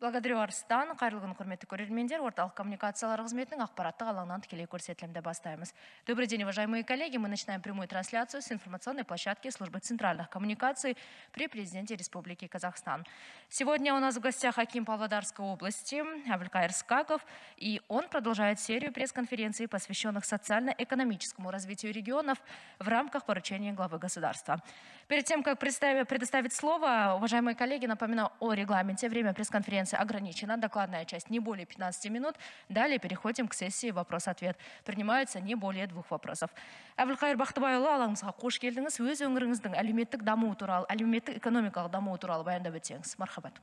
благодарю арыстан қайырлы күн құрметті көрермендер орталық коммуникациялар қызметінің ақпараттық алаңынан тікелей көрсетілімді бастаймыз добрый день уважаемые коллеги мы начинаем прямую трансляцию с информационной площадки службы центральных коммуникаций при президенте республики казахстан сегодня у нас в гостях аким павлодарской области абелькайр скаков и он продолжает серию пресс-конференций посвященных социально-экономическому развитию регионов в рамках поручения главы государства перед тем как предоставить слово уважаемые коллеги напоминаю о регламенте время пресс-конференции ограничена. Докладная часть не более 15 минут. Далее переходим к сессии вопрос-ответ. Принимается не более двух вопросов. Әбілқайыр Бақтыбайұлы, алаңызға қош келдіңіз. Өз өңіріңіздің әлеуметтік даму туралы, әлеуметтік экономикалық дамуы туралы баяндап өтсеңіз. Мархабат.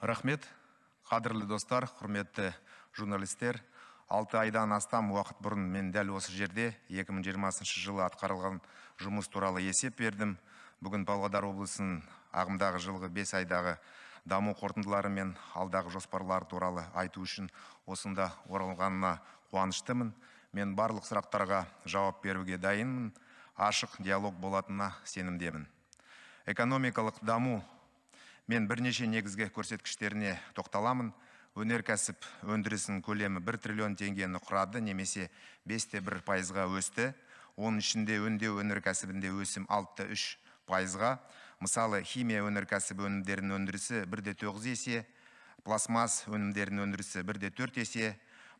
Рахмет, қадірлі достар, құрметті журналистер. Алты айдан астам уақыт бұрын мен дәл осы жерде 2020 жылы атқарылған жұмыс туралы есеп бердім. Бүгін Павлодар облысының ағымдағы жылғы 5 айдағы даму қорытындылары мен алдағы жоспарлар туралы айту үшін осында оралғанына қуаныштымын мен барлық сұрақтарға жауап беруге дайынмын ашық диалог болатынына сенімдемін экономикалық даму мен бірнеше негізгі көрсеткіштеріне тоқталамын өнеркәсіп өндірісінің көлемі 1 триллион теңгені құрады немесе 5 те бір пайызға өсті оның ішінде өңдеу өнеркәсібінде өсім 6 3 пайызға мысалы химия өнеркәсіп өнімдерінің өндірісі бірде тоғыз есе пластмас өнімдерінің өндірісі бірде төрт есе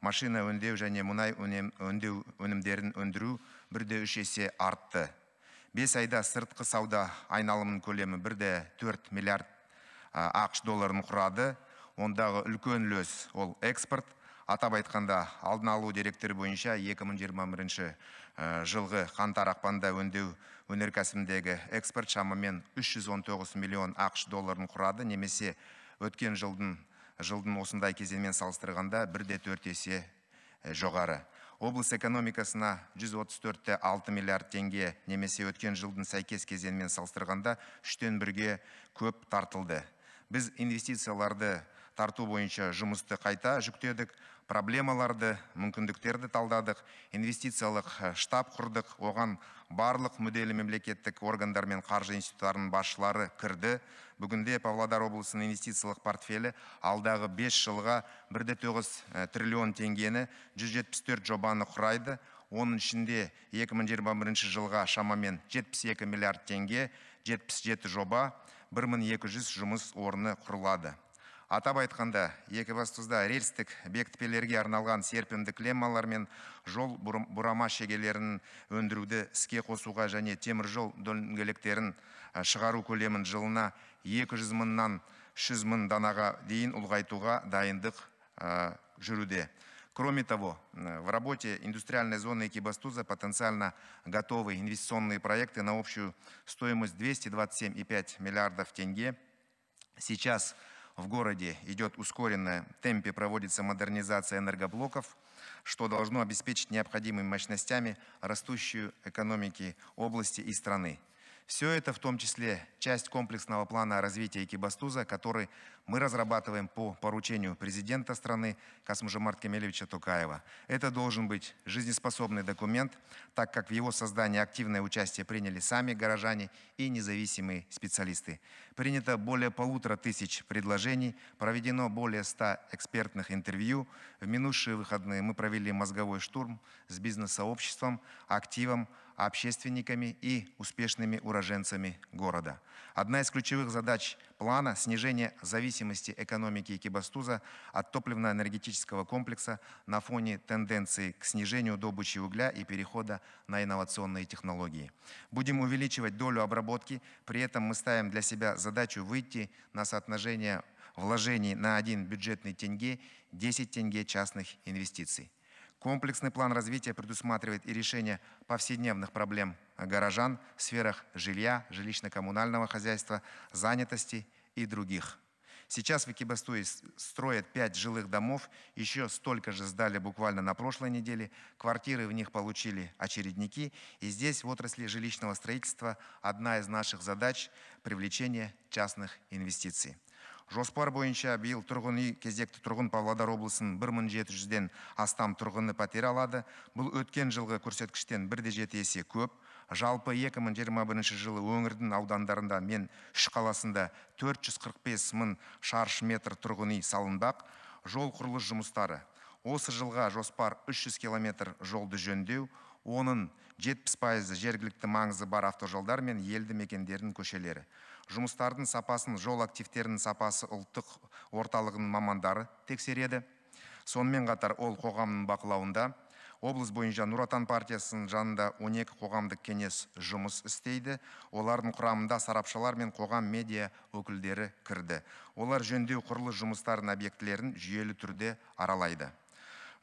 машина өндеу және мұнай өңдеу өнімдерін өндіру бірде үш есе артты бес айда сыртқы сауда айналымын көлемі бірде төрт миллиард ақш долларын құрады ондағы үлкен үлес ол экспорт атап айтқанда алдын алу деректері бойынша 2021 жылғы қантар ақпанда өңдеу өнеркәсімдегі экспорт шамамен 319 миллион ақш долларын құрады немесе өткен жылдың жылдың осындай кезеңмен салыстырғанда бірде төрт есе жоғары облыс экономикасына 134 6 миллиард теңге немесе өткен жылдың сәйкес кезеңмен салыстырғанда үштен бірге көп тартылды біз инвестицияларды тарту бойынша жұмысты қайта жүктедік проблемаларды мүмкіндіктерді талдадық инвестициялық э, штаб құрдық оған барлық мүдделі мемлекеттік органдар мен қаржы институттарының басшылары кірді бүгінде павлодар облысының инвестициялық портфелі алдағы 5 жылға 1,9 э, триллион теңгені 174 жобаны құрайды оның ішінде 2021 жылға шамамен 72 миллиард теңге 77 жоба 1200 жұмыс орны құрылады атап айтқанда екібастұзда рельстік бекітпелерге арналған серпімдік леммалар мен жол бұрама шегелерін өндіруді іске қосуға және теміржол дөңгелектерін шығару көлемін жылына 200 мыңнан 300 мың данаға дейін ұлғайтуға дайындық жүруде Кроме того, в работе индустриальной зоны Экибастуза потенциально готовы инвестиционные проекты на общую стоимость 227,5 миллиардов тенге. Сейчас В городе идет ускоренное темпе проводится модернизация энергоблоков, что должно обеспечить необходимыми мощностями растущую экономики области и страны. Все это в том числе часть комплексного плана развития Экибастуза, который мы разрабатываем по поручению президента страны Касмужамарт Кемелевича Тукаева. Это должен быть жизнеспособный документ, так как в его создании активное участие приняли сами горожане и независимые специалисты. Принято более полутора тысяч предложений, проведено более ста экспертных интервью. В минувшие выходные мы провели мозговой штурм с бизнес-сообществом, активом, общественниками и успешными уроженцами города. Одна из ключевых задач плана – снижение зависимости экономики Кибастуза от топливно-энергетического комплекса на фоне тенденции к снижению добычи угля и перехода на инновационные технологии. Будем увеличивать долю обработки, при этом мы ставим для себя задачу выйти на соотношение вложений на один бюджетный тенге 10 тенге частных инвестиций. Комплексный план развития предусматривает и решение повседневных проблем горожан в сферах жилья, жилищно-коммунального хозяйства, занятости и других. Сейчас в Экибастуе строят 5 жилых домов, еще столько же сдали буквально на прошлой неделе, квартиры в них получили очередники, и здесь в отрасли жилищного строительства одна из наших задач – привлечение частных инвестиций. жоспар бойынша биыл тұрғын үй кезекті тұрғын павлодар облысының 1,700-ден астам тұрғыны пәтер алады бұл өткен жылғы көрсеткіштен бірде есе көп жалпы 2021 жылы өңірдің аудандарында мен үш қаласында 445 мың шаршы метр тұрғын үй салынбақ жол құрылыс жұмыстары осы жылға жоспар 300 километр жолды жөндеу оның 70 пайызы жергілікті маңызы бар автожолдар мен елді мекендердің көшелері жұмыстардың сапасын жол активтерінің сапасы ұлттық орталығының мамандары тексереді сонымен қатар ол қоғамның бақылауында облыс бойынша нұр отан партиясының жанында 12 қоғамдық кеңес жұмыс істейді олардың құрамында сарапшылар мен қоғам медиа өкілдері кірді олар жөндеу құрылыс жұмыстарының объектілерін жүйелі түрде аралайды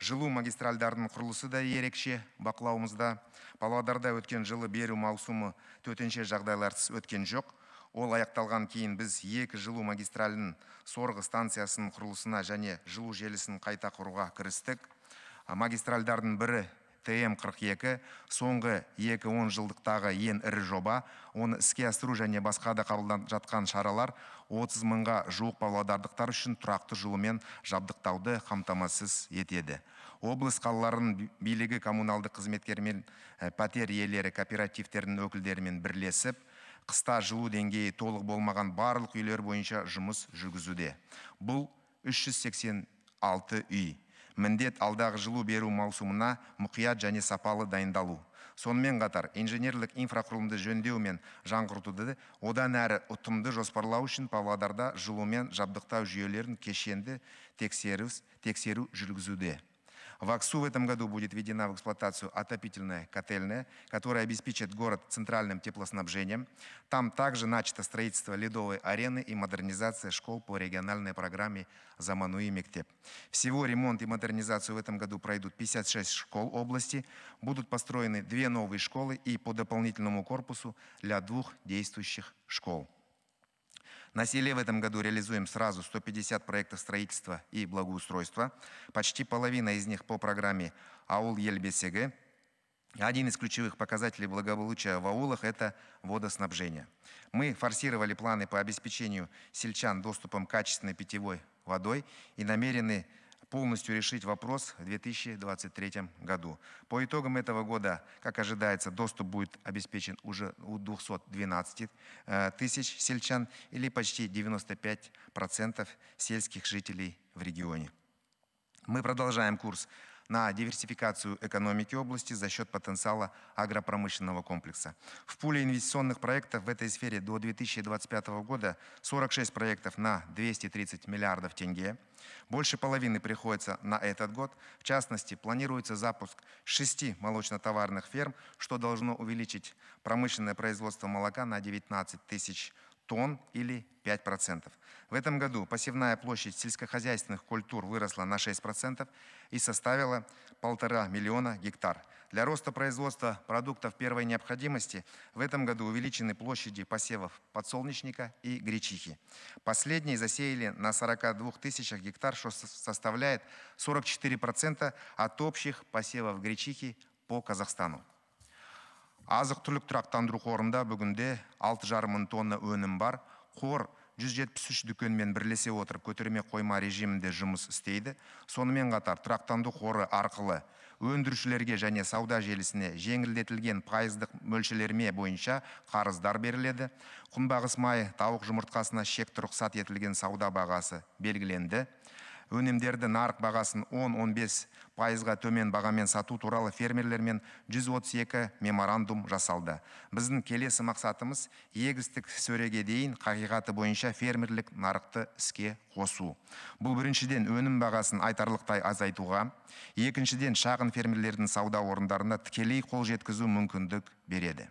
жылу магистральдарының құрылысы да ерекше бақылауымызда павлодарда өткен жылы беру маусымы төтенше жағдайларсыз өткен жоқ ол аяқталған кейін біз екі жылу магистралін сорғы станциясын құрылысына және жылу желісін қайта құруға кірістік магистральдардың бірі тм 42 соңғы екі он жылдықтағы ең ірі жоба оны іске асыру және басқа да қабылданып жатқан шаралар 30 мыңға жуық павлодарлықтар үшін тұрақты жылумен жабдықтауды қамтамасыз етеді облыс қалаларының билігі коммуналдық қызметкермен э, пәтер иелері кооперативтерінің өкілдерімен бірлесіп қыста жылу деңгейі толық болмаған барлық үйлер бойынша жұмыс жүргізуде бұл 386 үй міндет алдағы жылу беру маусымына мұқият және сапалы дайындалу сонымен қатар инженерлік инфрақұрылымды жөндеу мен жаңғыртуды одан әрі ұтымды жоспарлау үшін павлодарда жылумен жабдықтау жүйелерін кешенді тексеру, тексеру жүргізуде В Аксу в этом году будет введена в эксплуатацию отопительная котельная, которая обеспечит город центральным теплоснабжением. Там также начато строительство ледовой арены и модернизация школ по региональной программе «Замануи Мектеп». Всего ремонт и модернизацию в этом году пройдут 56 школ области. Будут построены две новые школы и по дополнительному корпусу для двух действующих школ. На селе в этом году реализуем сразу 150 проектов строительства и благоустройства. Почти половина из них по программе «Аул Ельбесеге». Один из ключевых показателей благополучия в аулах – это водоснабжение. Мы форсировали планы по обеспечению сельчан доступом к качественной питьевой водой и намерены – полностью решить вопрос в 2023 году. По итогам этого года, как ожидается, доступ будет обеспечен уже у 212 э, тысяч сельчан или почти 95% сельских жителей в регионе. Мы продолжаем курс на диверсификацию экономики области за счет потенциала агропромышленного комплекса. В пуле инвестиционных проектов в этой сфере до 2025 года 46 проектов на 230 миллиардов тенге. Больше половины приходится на этот год. В частности, планируется запуск шести молочно-товарных ферм, что должно увеличить промышленное производство молока на 19 тысяч тонн тонн или 5%. В этом году посевная площадь сельскохозяйственных культур выросла на 6% и составила 1,5 миллиона гектар. Для роста производства продуктов первой необходимости в этом году увеличены площади посевов подсолнечника и гречихи. Последние засеяли на 42 тысячах гектар, что составляет 44% от общих посевов гречихи по Казахстану. азық түлік тұрақтандыру қорында бүгінде алты жарым мың тонна өнім бар қор 173 дүкенмен бірлесе отырып көтерме қойма режимінде жұмыс істейді сонымен қатар тұрақтандыру қоры арқылы өндірушілерге және сауда желісіне жеңілдетілген пайыздық мөлшерлеме бойынша қарыздар беріледі құмбағыс май тауық жұмыртқасына шекті рұқсат етілген сауда бағасы белгіленді өнімдерді нарық бағасын 10-15 пайызға төмен бағамен сату туралы фермерлермен 132 меморандум жасалды біздің келесі мақсатымыз егістік сөреге дейін қағиғаты бойынша фермерлік нарықты іске қосу бұл біріншіден өнім бағасын айтарлықтай азайтуға екіншіден шағын фермерлердің сауда орындарына тікелей қол жеткізу мүмкіндік береді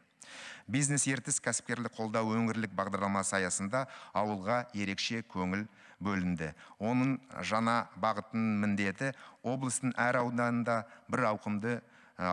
бизнес ертіс кәсіпкерлік қолдау өңірлік бағдарламасы аясында ауылға ерекше көңіл бөлінді оның жаңа бағытының міндеті облыстың әр ауданында бір ауқымды ә,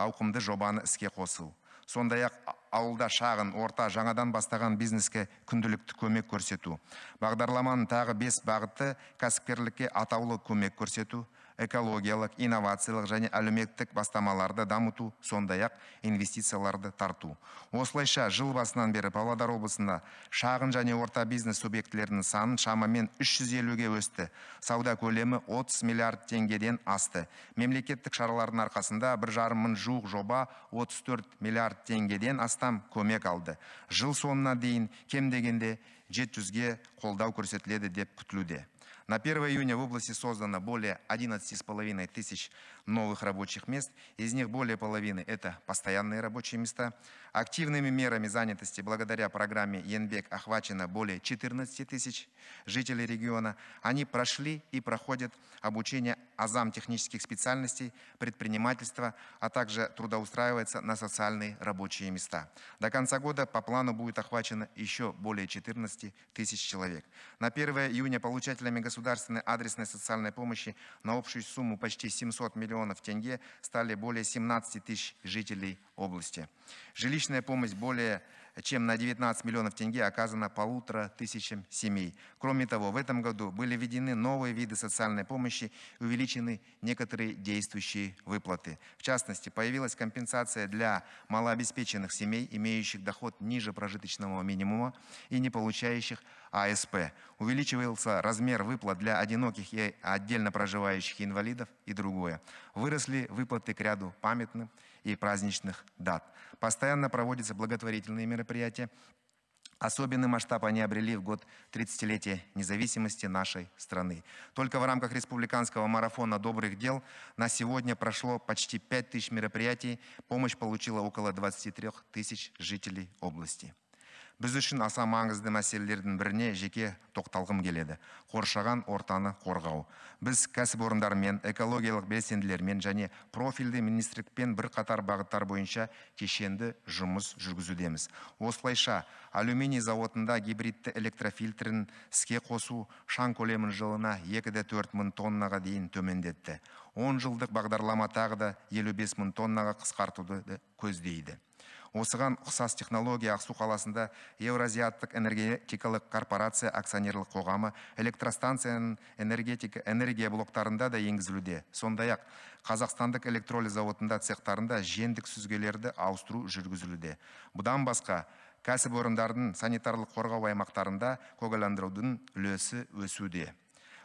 ауқымды жобаны іске қосу сондай ақ ауылда шағын орта жаңадан бастаған бизнеске күнделікті көмек көрсету бағдарламаның тағы бес бағыты кәсіпкерлікке атаулы көмек көрсету экологиялық инновациялық және әлеуметтік бастамаларды дамыту сондай ақ инвестицияларды тарту осылайша жыл басынан бері павлодар облысында шағын және орта бизнес субъектілерінің саны шамамен 350-ге өсті сауда көлемі 30 миллиард теңгеден асты мемлекеттік шаралардың арқасында бір жарым мың жуық жоба 34 миллиард теңгеден астам көмек алды жыл соңына дейін кем дегенде 700-ге қолдау көрсетіледі деп күтілуде На 1 июня в области создано более 11,5 тысяч новых рабочих мест. Из них более половины – это постоянные рабочие места. Активными мерами занятости благодаря программе Янбек, охвачено более 14 тысяч жителей региона. Они прошли и проходят обучение азам технических специальностей, предпринимательства, а также трудоустраиваются на социальные рабочие места. До конца года по плану будет охвачено еще более 14 тысяч человек. На 1 июня получателями государственной адресной социальной помощи на общую сумму почти 700 миллионов миллионов тенге стали более 17 тысяч жителей области. Жилищная помощь более чем на 19 миллионов тенге оказано полутора тысячам семей. Кроме того, в этом году были введены новые виды социальной помощи и увеличены некоторые действующие выплаты. В частности, появилась компенсация для малообеспеченных семей, имеющих доход ниже прожиточного минимума и не получающих АСП. Увеличивался размер выплат для одиноких и отдельно проживающих инвалидов и другое. Выросли выплаты к ряду памятных и праздничных дат. Постоянно проводятся благотворительные мероприятия. Особенный масштаб они обрели в год 30-летия независимости нашей страны. Только в рамках республиканского марафона добрых дел на сегодня прошло почти 5 тысяч мероприятий. Помощь получила около 23 тысяч жителей области. біз үшін аса маңызды мәселелердің біріне жеке тоқталғым келеді қоршаған ортаны қорғау біз кәсіпорындармен экологиялық белсенділермен және профильді министрлікпен бірқатар бағыттар бойынша кешенді жұмыс жүргізудеміз осылайша алюминий зауытында гибридті электрофильтрін іске қосу шаң көлемін жылына екі де төрт мың тоннаға дейін төмендетті он жылдық бағдарлама тағы да елу бес мың тоннаға қысқартуды көздейді осыған ұқсас технология ақсу қаласында Еуразиаттық энергетикалық корпорация акционерлік қоғамы электростанцияның энергетика энергия блоктарында да енгізілуде сондай ақ қазақстандық электролиз зауытында цехтарында жендік сүзгелерді ауыстыру жүргізілуде бұдан басқа кәсіпорындардың санитарлық қорғау аймақтарында көгалдандырудың үлесі өсуде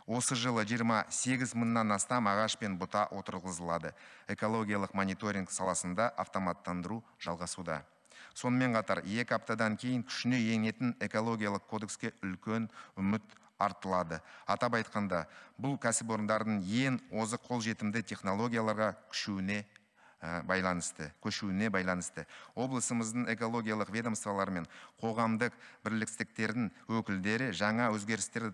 Осы жылы 28 мыңнан астам ағаш пен бұта отырғызылады. Экологиялық мониторинг саласында автоматтандыру жалғасуда. Сонымен қатар, екі аптадан кейін күшіне еңетін экологиялық кодекске үлкен үміт артылады. Атап айтқанда, бұл кәсіп кәсіпорындардың ең озық жетімді технологияларға күшуіне Ә, байланысты көшуіне байланысты облысымыздың экологиялық ведомстволары мен қоғамдық бірлестіктердің өкілдері жаңа өзгерістерді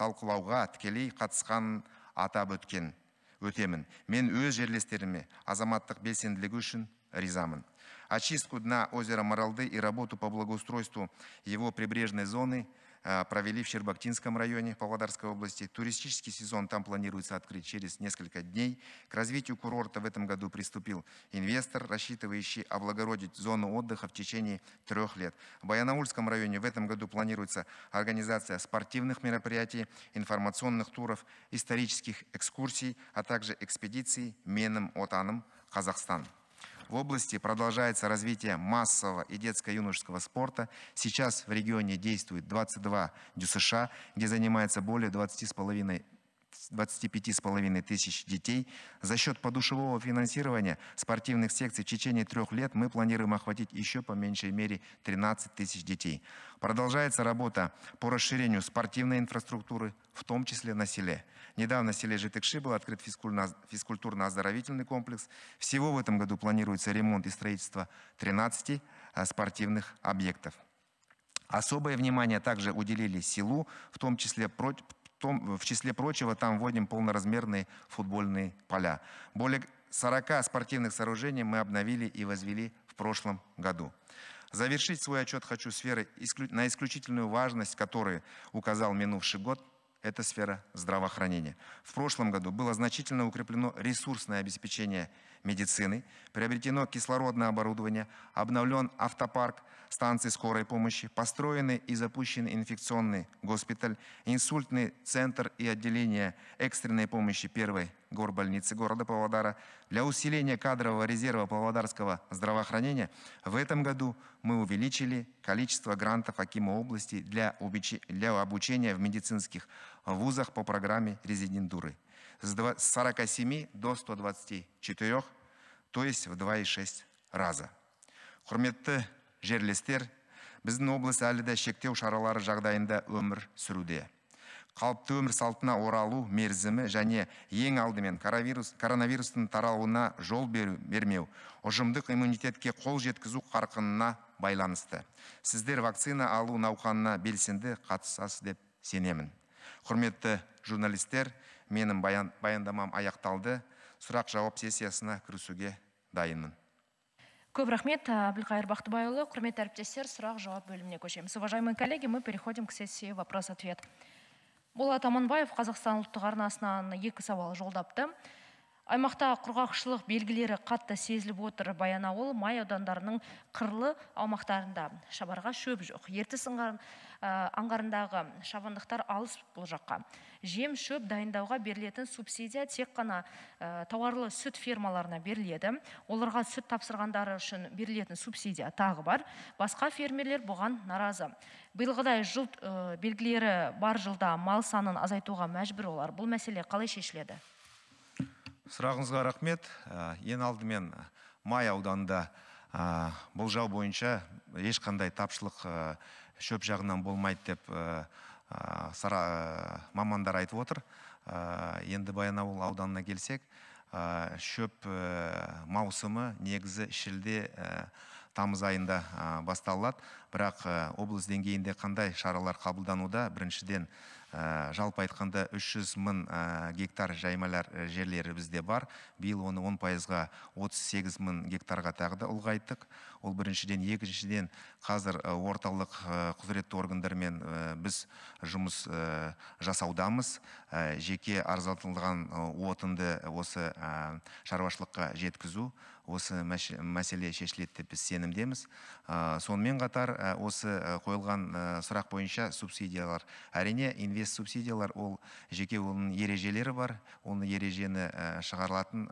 талқылауға тікелей қатысқан атап өткен өтемін мен өз жерлестеріме азаматтық белсенділігі үшін ризамын очистку дна озера Моралды и работу по благоустройству его прибрежной зоны – Э, провели в Щербактинском районе Павлодарской области. Туристический сезон там планируется открыть через несколько дней. К развитию курорта в этом году приступил инвестор, рассчитывающий облагородить зону отдыха в течение трех лет. В Баянаульском районе в этом году планируется организация спортивных мероприятий, информационных туров, исторических экскурсий, а также экспедиций Меном Отаном Казахстан в области продолжается развитие массового и детско-юношеского спорта. Сейчас в регионе действует 22 ДЮСШ, где занимается более 20,5 25,5 тысяч детей. За счет подушевого финансирования спортивных секций в течение трех лет мы планируем охватить еще по меньшей мере 13 тысяч детей. Продолжается работа по расширению спортивной инфраструктуры, в том числе на селе. Недавно в селе Житыкши был открыт физкультурно-оздоровительный комплекс. Всего в этом году планируется ремонт и строительство 13 а, спортивных объектов. Особое внимание также уделили селу, в том числе в числе прочего там вводим полноразмерные футбольные поля. Более 40 спортивных сооружений мы обновили и возвели в прошлом году. Завершить свой отчет хочу сферы, на исключительную важность, которой указал минувший год, это сфера здравоохранения. В прошлом году было значительно укреплено ресурсное обеспечение медицины, приобретено кислородное оборудование, обновлен автопарк станций скорой помощи, построены и запущены инфекционный госпиталь, инсультный центр и отделение экстренной помощи первой горбольницы города Павлодара для усиления кадрового резерва павлодарского здравоохранения в этом году мы увеличили количество грантов Акима области для, для обучения в медицинских вузах по программе резидентуры с 47 до 124, то есть в 2,6 раза. Құрметті жерлестер, біздің облыс әлі де шектеу шаралары жағдайында өмір сүруде. қалыпты өмір салтына оралу мерзімі және ең алдымен коронавирус, коронавирустың таралуына жол беру, бермеу ұжымдық иммунитетке қол жеткізу қарқынына байланысты сіздер вакцина алу науқанына белсенді қатысасыз деп сенемін құрметті журналистер менің баян, баяндамам аяқталды сұрақ жауап сессиясына кірісуге дайынмын Көп рахмет, әбілқайыр бақтыбайұлы Құрметті әріптестер, сұрақ жауап бөліміне көшеміз. Уважаемые коллеги, мы переходим к сессии вопрос-ответ болат аманбаев қазақстан ұлттық арнасынан екі сауал жолдапты аймақта құрғақшылық белгілері қатты сезіліп отыр баянауыл май аудандарының қырлы аумақтарында шабарға шөп жоқ ертіс аңғарындағы шабындықтар алыс бұл жаққа жем шөп дайындауға берілетін субсидия тек қана тауарлы сүт фермаларына беріледі оларға сүт тапсырғандары үшін берілетін субсидия тағы бар басқа фермерлер бұған наразы биылғыдай жыл белгілері бар жылда мал санын азайтуға мәжбүр олар бұл мәселе қалай шешіледі сұрағыңызға рахмет ең алдымен май ауданында ә, болжау бойынша ешқандай тапшылық шөп жағынан болмайды деп э, сара э, мамандар айтып отыр э, енді баянауыл ауданына келсек шөп маусымы негізі шілде тамыз айында басталады бірақ облыс деңгейінде қандай шаралар қабылдануда біріншіден жалпы айтқанда 300 мың гектар жаймалар жерлері бізде бар биыл оны 10 пайызға 38 мың гектарға тағы да ұлғайттық ол біріншіден екіншіден қазір орталық құзыретті органдармен біз жұмыс жасаудамыз жеке арзандатылған отынды осы шаруашылыққа жеткізу осы мәселе шешіледі деп біз сенімдеміз сонымен қатар осы қойылған сұрақ бойынша субсидиялар әрине инвест субсидиялар ол жеке оның ережелері бар оны ережені шығарылатын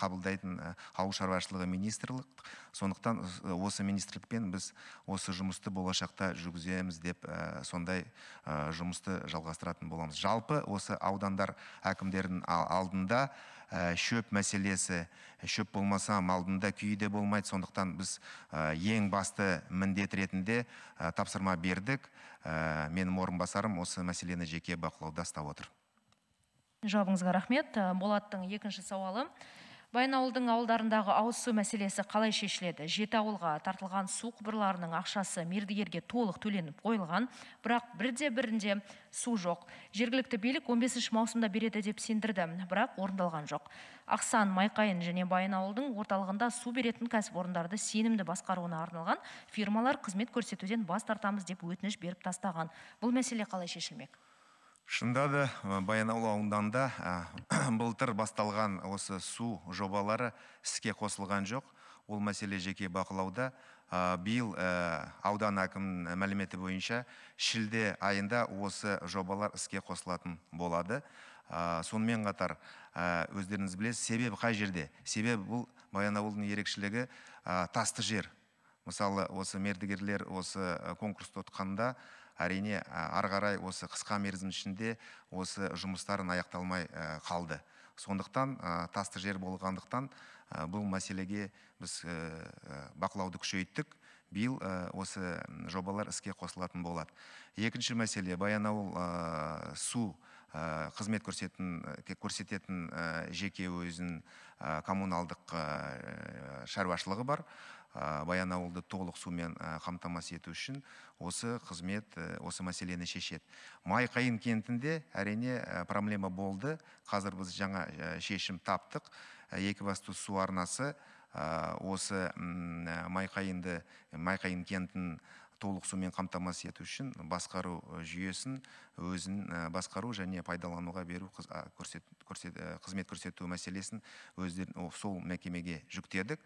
қабылдайтын ауыл шаруашылығы министрлік сондықтан Э, осы министрлікпен біз осы жұмысты болашақта жүргіземіз деп э, сондай э, жұмысты жалғастыратын боламыз жалпы осы аудандар әкімдерінің алдында шөп мәселесі шөп болмаса да күйі де болмайды сондықтан біз ең басты міндет ретінде тапсырма бердік менің орынбасарым осы мәселені жеке бақылауда ұстап отыр жауабыңызға рахмет болаттың екінші сауалы баянауылдың ауылдарындағы ауыз су мәселесі қалай шешіледі жеті ауылға тартылған су құбырларының ақшасы мердігерге толық төленіп қойылған бірақ бірде бірінде су жоқ жергілікті билік 15 маусымда береді деп сендірді бірақ орындалған жоқ ақсан майқайын және баянауылдың орталығында су беретін кәсіпорындарды сенімді басқаруына арналған фирмалар қызмет көрсетуден бас тартамыз деп өтініш беріп тастаған бұл мәселе қалай шешілмек шында да э, баянауыл ауданында э, былтыр басталған осы су жобалары іске қосылған жоқ ол мәселе жеке бақылауда э, биыл аудан әкімінің мәліметі бойынша шілде айында осы жобалар іске қосылатын болады сонымен қатар өздеріңіз білесіз себеп қай жерде себеп бұл баянауылдың ерекшелігі тасты жер мысалы осы мердігерлер осы конкурс ұтқанда әрине ары қарай осы қысқа мерзім ішінде осы жұмыстарын аяқталмай э, қалды сондықтан тасты жер болғандықтан бұл мәселеге біз э, э, бақылауды күшейттік биыл осы жобалар іске қосылатын болады екінші мәселе баянауыл су қызмет көрсетін, көрсететін жеке өзін коммуналдық шаруашылығы бар баянауылды толық сумен қамтамасыз ету үшін осы қызмет э, осы мәселені шешеді майқайын кентінде әрине э, проблема болды қазір біз жаңа э, шешім таптық екібастұз су арнасы осы майқайынды майқайын кентін толық сумен қамтамасыз ету үшін басқару жүйесін өзін басқару және пайдалануға беру қызмет көрсету мәселесін өздерін сол мекемеге жүктедік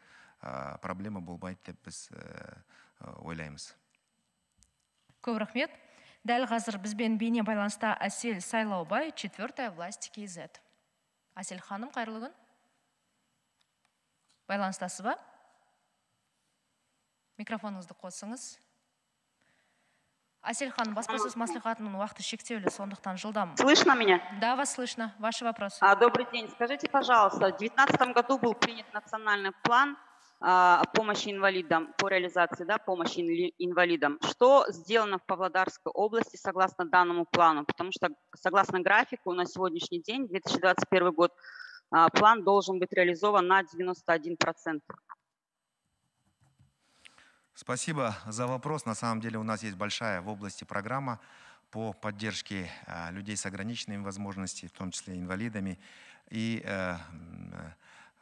проблема болмайды деп біз э, э, ойлаймыз көп рахмет дәл қазір бізбен бейне байланыста әсел сайлаубай четвертая власть kz әсел ханым қайырлы күн байланыстасыз ба микрофоныңызды қосыңыз әсел ханым баспасөз маслихатының уақыты шектеулі сондықтан жылдам слышно меня да вас слышно ваши вопросы а, добрый день скажите пожалуйста в девятнадцатом году был принят национальный план А, помощи инвалидам, по реализации да, помощи инвалидам. Что сделано в Павлодарской области согласно данному плану? Потому что согласно графику на сегодняшний день, 2021 год, а, план должен быть реализован на 91%. Спасибо за вопрос. На самом деле у нас есть большая в области программа по поддержке а, людей с ограниченными возможностями, в том числе инвалидами. И э, э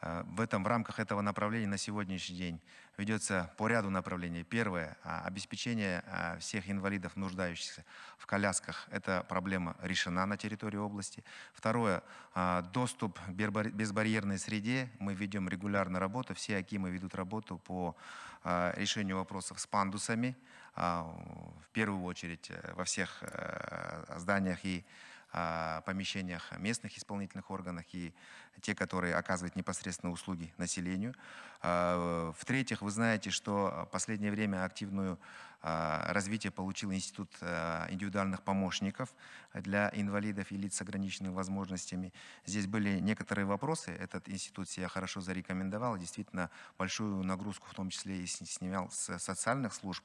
Э, в, этом, в рамках этого направления на сегодняшний день ведется по ряду направлений. Первое а, – обеспечение а, всех инвалидов, нуждающихся в колясках. Эта проблема решена на территории области. Второе а, – доступ к безбарьерной среде. Мы ведем регулярно работу. Все Акимы ведут работу по решению вопросов с пандусами. В первую очередь э, во всех э, зданиях и зданиях помещениях местных исполнительных органах и те, которые оказывают непосредственно услуги населению. В-третьих, вы знаете, что в последнее время активную а, развитие получил Институт а, индивидуальных помощников для инвалидов и лиц с ограниченными возможностями. Здесь были некоторые вопросы. Этот институт себя хорошо зарекомендовал. Действительно, большую нагрузку, в том числе и снимал с социальных служб.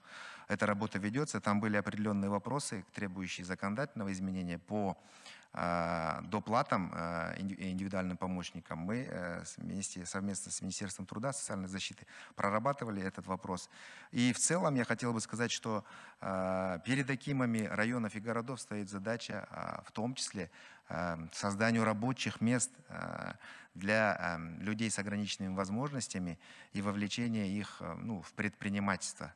Эта работа ведется. Там были определенные вопросы, требующие законодательного изменения по а, доплатам а, и индивидуальным помощникам мы э, вместе, совместно с Министерством труда и социальной защиты прорабатывали этот вопрос. И в целом я хотел бы сказать, что а, перед акимами районов и городов стоит задача в том числе созданию рабочих мест для людей с ограниченными возможностями и вовлечение их ну, в предпринимательство.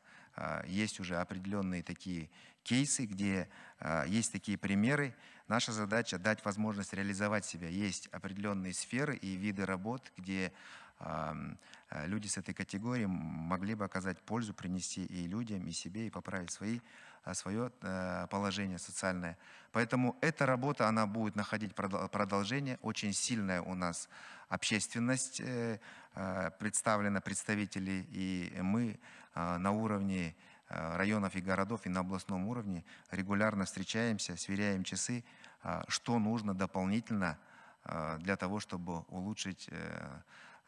Есть уже определенные такие кейсы, где а, есть такие примеры. Наша задача дать возможность реализовать себя. Есть определенные сферы и виды работ, где а, а, люди с этой категории могли бы оказать пользу, принести и людям, и себе, и поправить свои, свое положение социальное. Поэтому эта работа, она будет находить продолжение. Очень сильная у нас общественность э, представлена, представители, и мы на уровне Э, районов и городов и на областном уровне регулярно встречаемся, сверяем часы, а, что нужно дополнительно а, для того, чтобы улучшить э,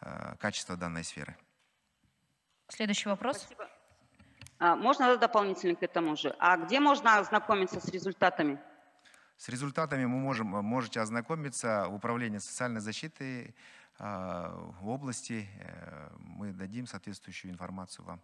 э, качество данной сферы. Следующий вопрос. Спасибо. А, можно дополнительно к этому же? А где можно ознакомиться с результатами? С результатами мы можем, можете ознакомиться в Управлении социальной защиты в области. Мы дадим соответствующую информацию вам.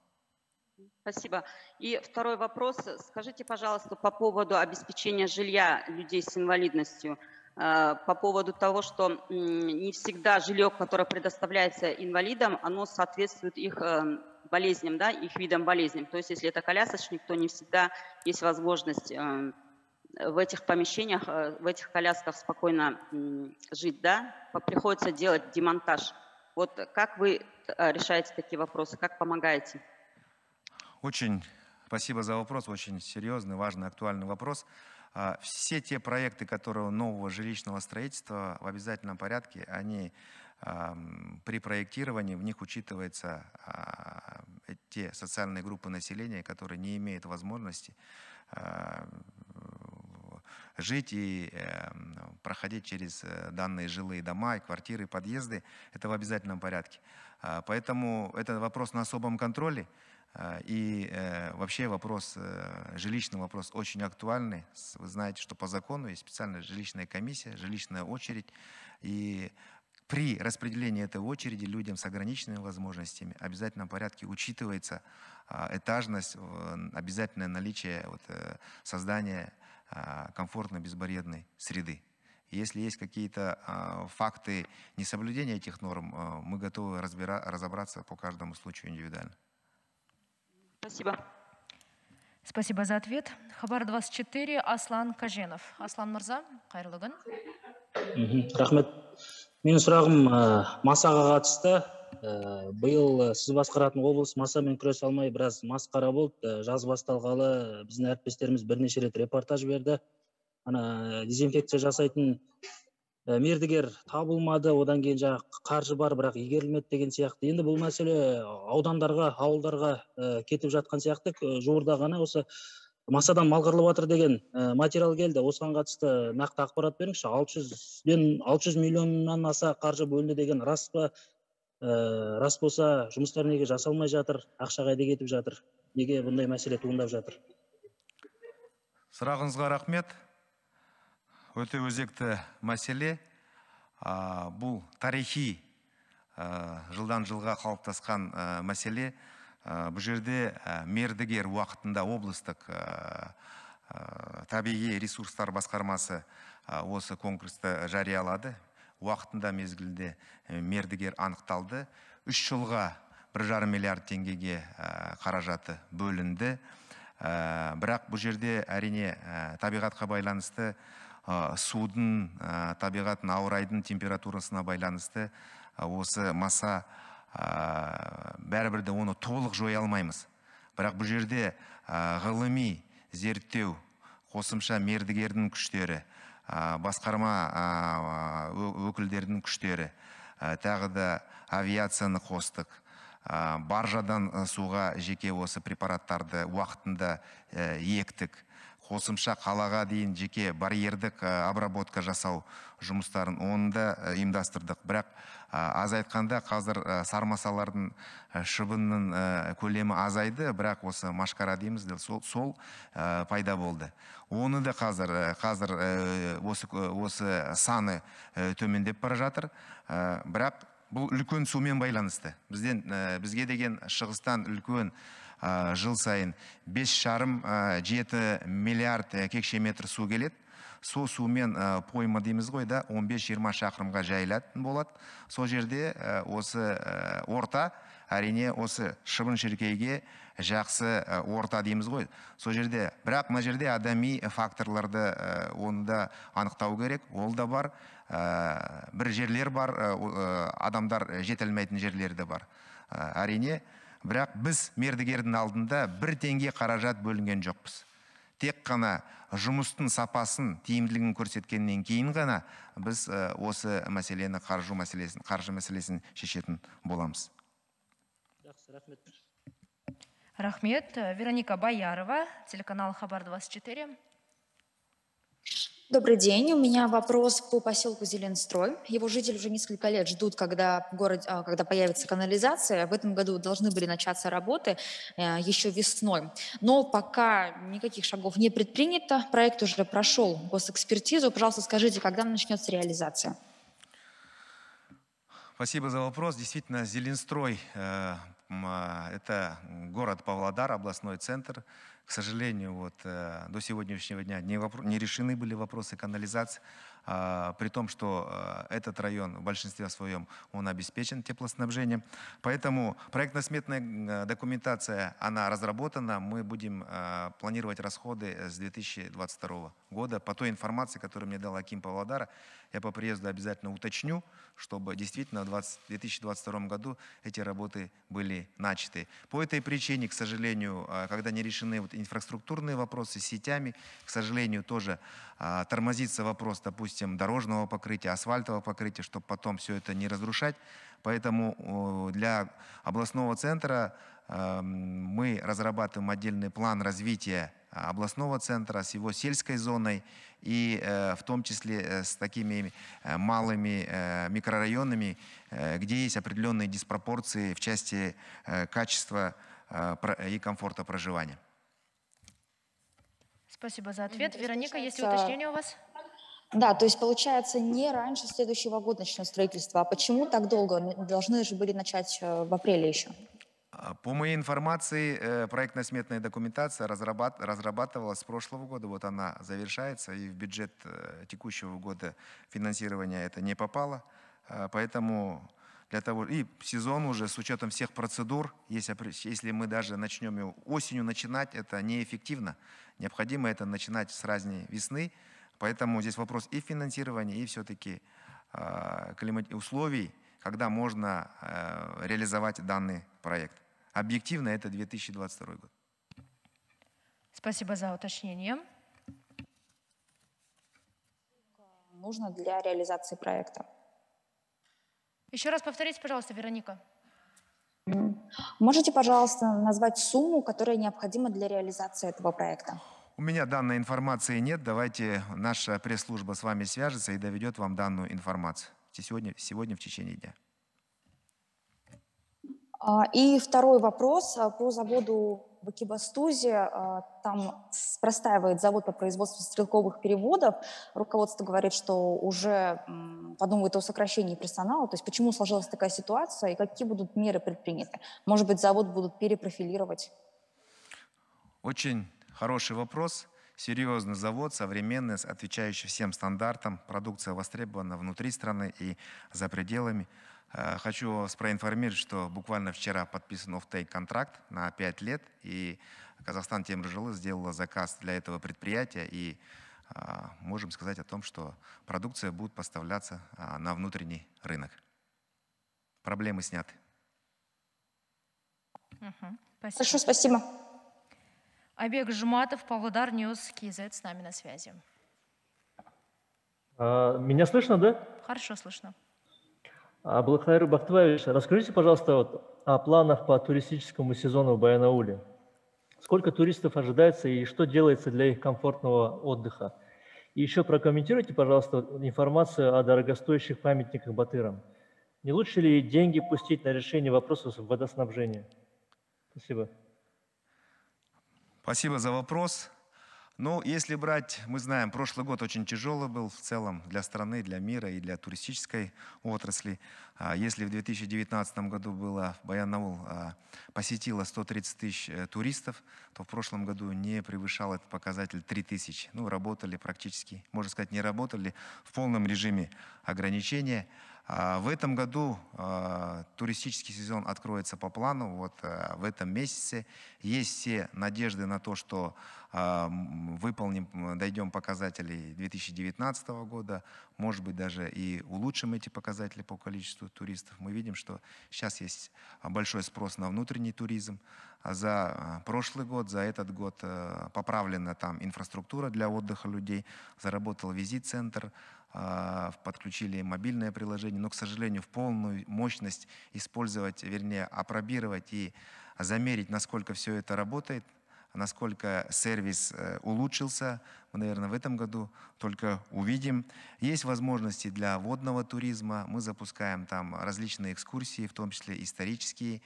Спасибо. И второй вопрос. Скажите, пожалуйста, по поводу обеспечения жилья людей с инвалидностью, э, по поводу того, что не всегда жилье, которое предоставляется инвалидам, оно соответствует их э, болезням, да, их видам болезней. То есть, если это колясочник, то не всегда есть возможность э, в этих помещениях, в этих колясках спокойно жить, да, приходится делать демонтаж. Вот как вы решаете такие вопросы, как помогаете? Очень спасибо за вопрос, очень серьезный, важный, актуальный вопрос. А, все те проекты, которые нового жилищного строительства в обязательном порядке, они при проектировании в них учитываются а, те социальные группы населения, которые не имеют возможности а, жить и эм, проходить через э, данные жилые дома и квартиры, и подъезды. Это в обязательном порядке. Поэтому это вопрос на особом контроле. Э, и э, вообще вопрос, э, жилищный вопрос очень актуальный. Вы знаете, что по закону есть специальная жилищная комиссия, жилищная очередь. И при распределении этой очереди людям с ограниченными возможностями в обязательном порядке учитывается а, этажность, обязательное наличие вот, создания а, комфортной безбарьерной среды. Если есть какие-то а, факты несоблюдения этих норм, мы готовы разбира- разобраться по каждому случаю индивидуально. Спасибо. Спасибо за ответ. Хабар 24, Аслан Каженов. Аслан Мырза, қайырлы күн. Рахмет. Менің сұрағым э, масаға қатысты. Ә, биыл э, сіз басқаратын облыс масамен күресе алмай біраз масқара болды. жаз басталғалы біздің әріптестеріміз бірнеше рет репортаж берді. Ана дезинфекция жасайтын Э, мердігер табылмады одан кейін жаңағы қаржы бар бірақ игерілмеді деген сияқты енді бұл мәселе э, аудандарға ауылдарға э, кетіп жатқан сияқты жуырда ғана осы масадан мал қырылып жатыр деген материал келді осыған қатысты нақты ақпарат беріңізші алты жүзден алты жүз миллионнан аса қаржы бөлінді деген рас па ә, рас болса жұмыстар неге жасалмай жатыр ақша қайда кетіп жатыр неге бұндай мәселе туындап жатыр сұрағыңызға рахмет өте өзекті мәселе ә, бұл тарихи ә, жылдан жылға қалыптасқан ә, мәселе бұл жерде мердігер уақытында облыстық табиғи ресурстар басқармасы осы конкурсты жариялады уақытында мезгілде мердігер анықталды үш жылға бір жарым миллиард теңгеге қаражаты бөлінді бірақ бұл жерде әрине табиғатқа байланысты Э, судың э, табиғатын ауа температурасына байланысты э, осы маса бәрібір де оны толық жоя алмаймыз бірақ бұл жерде ғылыми зерттеу қосымша мердігердің күштері басқарма өкілдердің күштері тағы да авиацияны қостық баржадан суға жеке осы препараттарды уақытында ектік қосымша қалаға дейін жеке барьердік э, обработка жасау жұмыстарын оны да э, ұйымдастырдық бірақ э, азайтқанда қазір сармасалардың шыбынның көлемі азайды бірақ осы машкара дейміз сол, сол пайда болды оны да қазір қазір осы, осы саны төмендеп бара жатыр бірақ бұл үлкен сумен байланысты бізден бізге деген шығыстан үлкен жыл сайын 5 жарым жеті миллиард э, кекше метр су келеді сол сумен ә, пойма дейміз ғой да 15-20 шақырымға жайылатын болады сол жерде э, осы орта әрине осы шыбын шіркейге жақсы орта дейміз ғой сол жерде бірақ мына жерде адами факторларды оны анықтау керек ол да бар бір жерлер бар адамдар жете алмайтын жерлер де бар әрине бірақ біз мердігердің алдында бір теңге қаражат бөлінген жоқпыз тек қана жұмыстың сапасын тиімділігін көрсеткеннен кейін ғана біз осы мәселені қаржы мәселесін қаржы мәселесін шешетін боламыз жақсы рахмет рахмет вероника Баярова телеканал хабар 24. Добрый день. У меня вопрос по поселку Зеленстрой. Его жители уже несколько лет ждут, когда, город, а, когда появится канализация. В этом году должны были начаться работы э, еще весной. Но пока никаких шагов не предпринято. Проект уже прошел госэкспертизу. Пожалуйста, скажите, когда начнется реализация? Спасибо за вопрос. Действительно, Зеленстрой э, а, это город Павлодар, областной центр. К сожалению, вот э, до сегодняшнего дня не, вопро- не решены были вопросы канализации, а, при том, что э, этот район в большинстве своем он обеспечен теплоснабжением. Поэтому проектно-сметная э, документация, она разработана. Мы будем планировать расходы с 2022 года по той информации, которую мне дал Аким Павлодара. Я по приезду обязательно уточню, чтобы действительно в 20, 2022 году эти работы были начаты. По этой причине, к сожалению, а, когда не решены вот инфраструктурные вопросы с сетями, к сожалению, тоже а, тормозится вопрос, допустим, дорожного покрытия, асфальтового покрытия, чтобы потом все это не разрушать. Поэтому для областного центра а, мы разрабатываем отдельный план развития областного центра, с его сельской зоной и э, в том числе э, с такими э, малыми микрорайонами, где есть определенные диспропорции в части качества и комфорта проживания. Спасибо за ответ. Вероника, есть ли уточнение у вас? Да, то есть получается не раньше следующего года начнет строительство. А почему так долго? Должны же были начать в апреле еще. А по моей информации, э, проектно-сметная документация разрабатывалась с прошлого года, вот она завершается, и в бюджет э, текущего года финансирования это не попало. А, поэтому для того, и сезон уже с учетом всех процедур, если, мы даже начнем его осенью начинать, это неэффективно. Необходимо это начинать с разной весны, поэтому здесь вопрос и финансирования, и все-таки э, а, условий, когда можно э, реализовать данный проект. Объективно это 2022 год. Спасибо за уточнение. Нужно для реализации проекта. Еще раз повторите, пожалуйста, Вероника. Можете, пожалуйста, назвать сумму, которая необходима для реализации этого проекта? У меня данной информации нет. Давайте наша пресс-служба с вами свяжется и доведет вам данную информацию. Сегодня, сегодня в течение дня. А, и второй вопрос а, по заводу в Экибастузе. А, там простаивает завод по производству стрелковых переводов. Руководство говорит, что уже подумывает о сокращении персонала. То есть почему сложилась такая ситуация и какие будут меры предприняты? Может быть, завод будут перепрофилировать? Очень хороший вопрос. Серьезный завод, современный, отвечающий всем стандартам. Продукция востребована внутри страны и за пределами. Э, хочу вас проинформировать, что буквально вчера подписан офтейк контракт на 5 лет, и Казахстан тем Темржилы сделала заказ для этого предприятия, и э, можем сказать о том, что продукция будет поставляться э, на внутренний рынок. Проблемы сняты. Угу, спасибо. Хорошо, спасибо. Обег Жматов, Павлодар Ньюс, Кизет с нами на связи. А, меня слышно, да? Хорошо слышно. Аблахайру Бахтваевич, расскажите, пожалуйста, вот о планах по туристическому сезону в Баянауле. Сколько туристов ожидается и что делается для их комфортного отдыха? И еще прокомментируйте, пожалуйста, информацию о дорогостоящих памятниках Батырам. Не лучше ли деньги пустить на решение вопросов водоснабжения? Спасибо. Спасибо за вопрос. Ну, если брать, мы знаем, прошлый год очень тяжелый был в целом для страны, для мира и для туристической отрасли. А, если в 2019 году было, Баянаул а, посетило 130 тысяч э, туристов, то в прошлом году не превышал этот показатель 3 тысячи. Ну, работали практически, можно сказать, не работали в полном режиме ограничения. А, в этом году а, туристический сезон откроется по плану, вот э, в этом месяце. Есть все надежды на то, что а, выполним, дойдем показателей 2019 года, может быть, даже и улучшим эти показатели по количеству туристов. Мы видим, что сейчас есть большой спрос на внутренний туризм. За прошлый год, за этот год э, поправлена там инфраструктура для отдыха людей, заработал визит-центр, а, подключили мобильное приложение, но, к сожалению, в полную мощность использовать, вернее, опробировать и замерить, насколько все это работает, насколько сервис э, улучшился, мы, наверное, в этом году только увидим. Есть возможности для водного туризма, мы запускаем там различные экскурсии, в том числе исторические,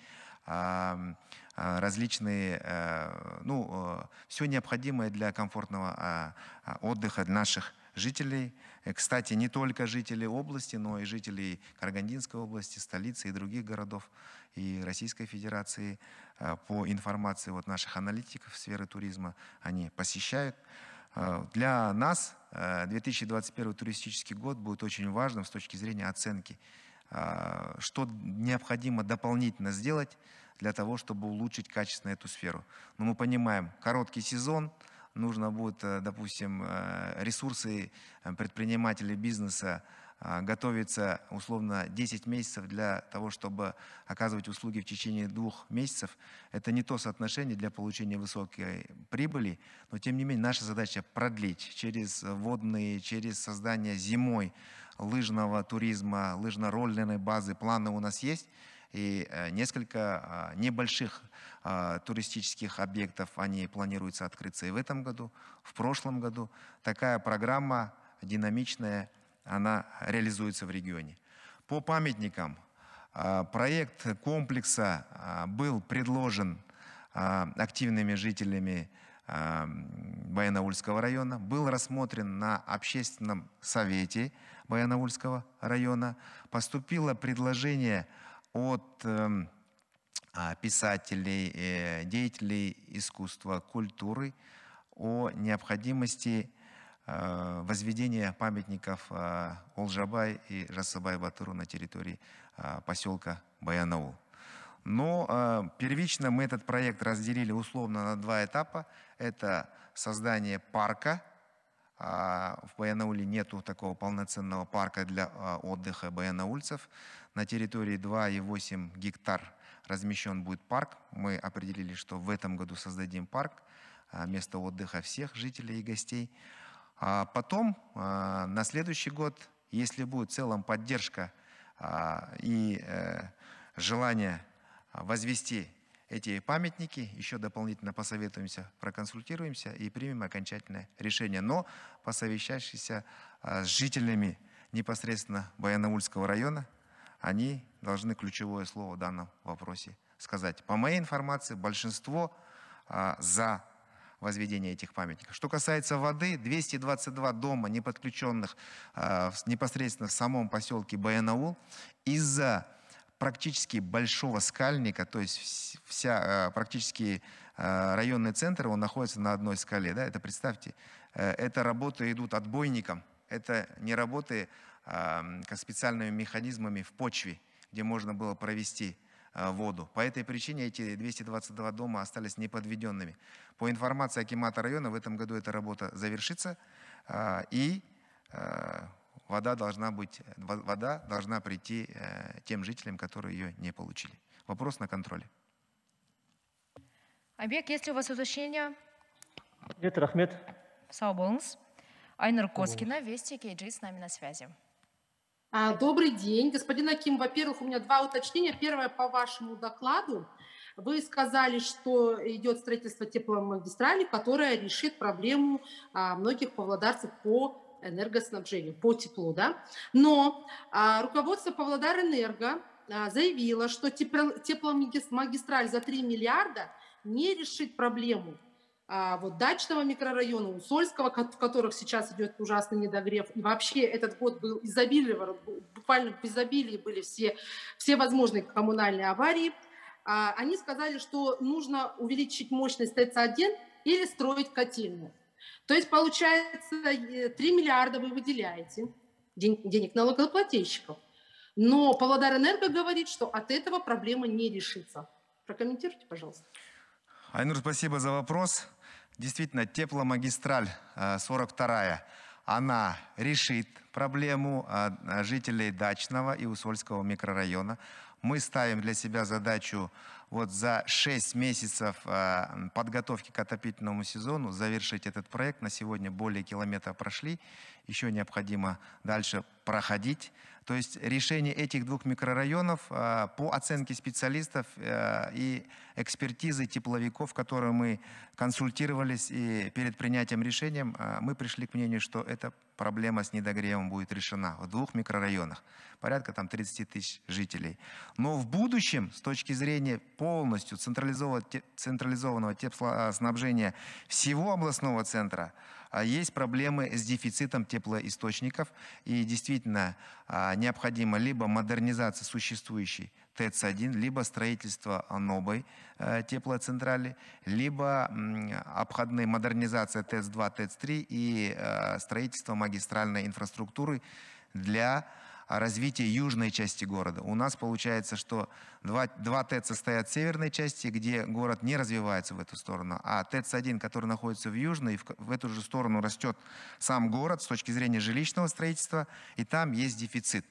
а, а, различные, э, ну, э, все необходимое для комфортного отдыха наших жителей – Э, кстати, не только жители области, но и жители Карагандинской области, столицы и других городов и Российской Федерации э, по информации вот наших аналитиков сферы туризма они посещают. Э, для нас 2021 туристический год будет очень важным с точки зрения оценки, что необходимо дополнительно сделать для того, чтобы улучшить качественно эту сферу. Но ну, мы понимаем, короткий сезон – нужно будет, э, допустим, э, ресурсы э, предпринимателей бизнеса а, готовиться условно 10 месяцев для того, чтобы оказывать услуги в течение двух месяцев. Это не то соотношение для получения высокой прибыли, но тем не менее наша задача продлить через водные, через создание зимой лыжного туризма, лыжно-роллерной базы. Планы у нас есть и э, несколько а, небольших а, туристических объектов, они планируются открыться и в этом году, в прошлом году. Такая программа динамичная, она реализуется в регионе. По памятникам. А, проект комплекса был предложен активными жителями Баянаульского района, был рассмотрен на общественном совете Баянаульского района. Поступило предложение от эм, а, писателей, э, деятелей искусства, культуры о необходимости э, возведения памятников э, Олжабай и Жасабай Батуру на территории поселка Баянаул. Но ну, первично мы этот проект разделили условно на два этапа. Это создание парка – а, в Баянауле нету такого полноценного парка для а, отдыха баянаульцев. На территории 2,8 гектар размещен будет парк. Мы определили, что в этом году создадим парк, а, место отдыха всех жителей и гостей. А потом, на следующий год, если будет в целом поддержка и э, желание возвести эти памятники, еще дополнительно посоветуемся, проконсультируемся и примем окончательное решение. Но посовещавшись а, с жителями непосредственно Баянаульского района, они должны ключевое слово в данном вопросе сказать. По моей информации, большинство а, за возведение этих памятников. Что касается воды, 222 дома, не подключенных а, непосредственно в самом поселке Баянаул, из-за практически большого скальника, то есть вся, э, практически э, районный центр, он находится на одной скале. Да? Это представьте, э, это работы идут отбойником, это не работы как специальными механизмами в почве, где можно было провести воду. По этой причине эти 222 дома остались неподведенными. По информации Акимата района, в этом году эта работа завершится, и вода должна, быть, вода должна прийти э, тем жителям, которые ее не получили. Вопрос на контроле. Айбек, есть ли у вас уточнения? Нет, Рахмет. Сау болыңыз. Айнур Коскина, Вести Кейджи с нами на связи. А, добрый день, господин Аким. Во-первых, у меня два уточнения. Первое по вашему докладу. Вы сказали, что идет строительство тепломагистрали, которая решит проблему а, многих павлодарцев по энергоснабжению, по теплу, да. Но а, руководство Павлодарэнерго а, заявило, что тепломагистраль за 3 миллиарда не решит проблему а, вот дачного микрорайона Усольского, в которых сейчас идет ужасный недогрев. И вообще этот год был изобилием, буквально в изобилии были все, все возможные коммунальные аварии. А, они сказали, что нужно увеличить мощность ТЭЦ-1 или строить котельную. То есть, получается, 3 миллиарда вы выделяете денег налогоплательщиков. Но Энерго говорит, что от этого проблема не решится. Прокомментируйте, пожалуйста. Айнур, спасибо за вопрос. Действительно, тепломагистраль 42-я, э, она решит проблему э, жителей Дачного и Усольского микрорайона. Мы ставим для себя задачу вот за 6 месяцев э, подготовки к отопительному сезону завершить этот проект. На сегодня более километра прошли, еще необходимо дальше проходить. То есть решение этих двух микрорайонов э, по оценке специалистов э, и экспертизы тепловиков, которые мы консультировались и перед принятием решения, э, мы пришли к мнению, что эта проблема с недогревом будет решена в двух микрорайонах, порядка там 30 тысяч жителей. Но в будущем, с точки зрения полностью централизованного, централизованного теплоснабжения всего областного центра, а есть проблемы с дефицитом теплоисточников, и действительно а, необходима либо модернизация существующей ТЭЦ-1, либо строительство новой э, теплоцентрали, либо обходная модернизация ТЭЦ-2, ТЭЦ-3 и э, строительство магистральной инфраструктуры для развитие южной части города. У нас получается, что два, два ТЭЦа стоят в северной части, где город не развивается в эту сторону, а ТЭЦ-1, который находится в южной, в, в эту же сторону растет сам город с точки зрения жилищного строительства, и там есть дефицит.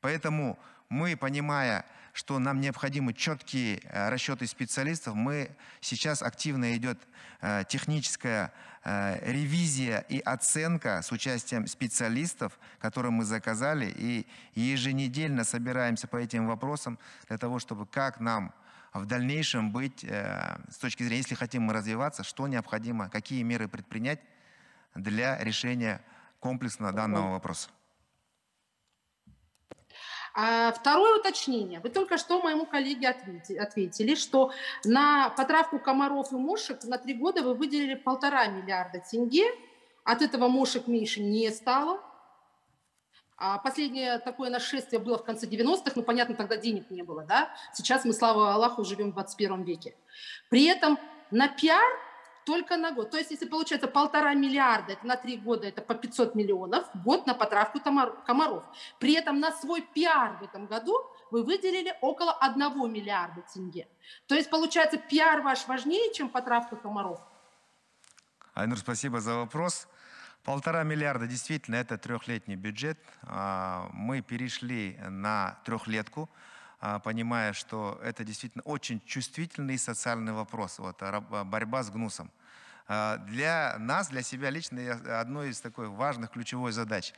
Поэтому мы, понимая что нам необходимы четкие э, расчеты специалистов. Мы сейчас активно идет э, техническая э, ревизия и оценка с участием специалистов, которые мы заказали, и еженедельно собираемся по этим вопросам для того, чтобы как нам в дальнейшем быть, с точки зрения, если хотим мы развиваться, что необходимо, какие меры предпринять для решения комплексно данного вопроса. А второе уточнение. Вы только что моему коллеге ответили, что на потравку комаров и мушек на три года вы выделили полтора миллиарда тенге. От этого мушек меньше не стало. А последнее такое нашествие было в конце 90-х, ну, понятно, тогда денег не было, да? Сейчас мы, слава Аллаху, живем в 21 веке. При этом на пиар только на год. То есть, если получается полтора миллиарда на три года, это по 500 миллионов в год на потравку комаров. При этом на свой пиар в этом году вы выделили около 1 миллиарда тенге. То есть, получается, пиар ваш важнее, чем потравка комаров. Айнур, спасибо за вопрос. Полтора миллиарда действительно это трехлетний бюджет. А, мы перешли на трехлетку. А, понимая, что это действительно очень чувствительный социальный вопрос, вот, а, а, борьба с гнусом. Для нас, для себя лично, одной из такой важных ключевой задач.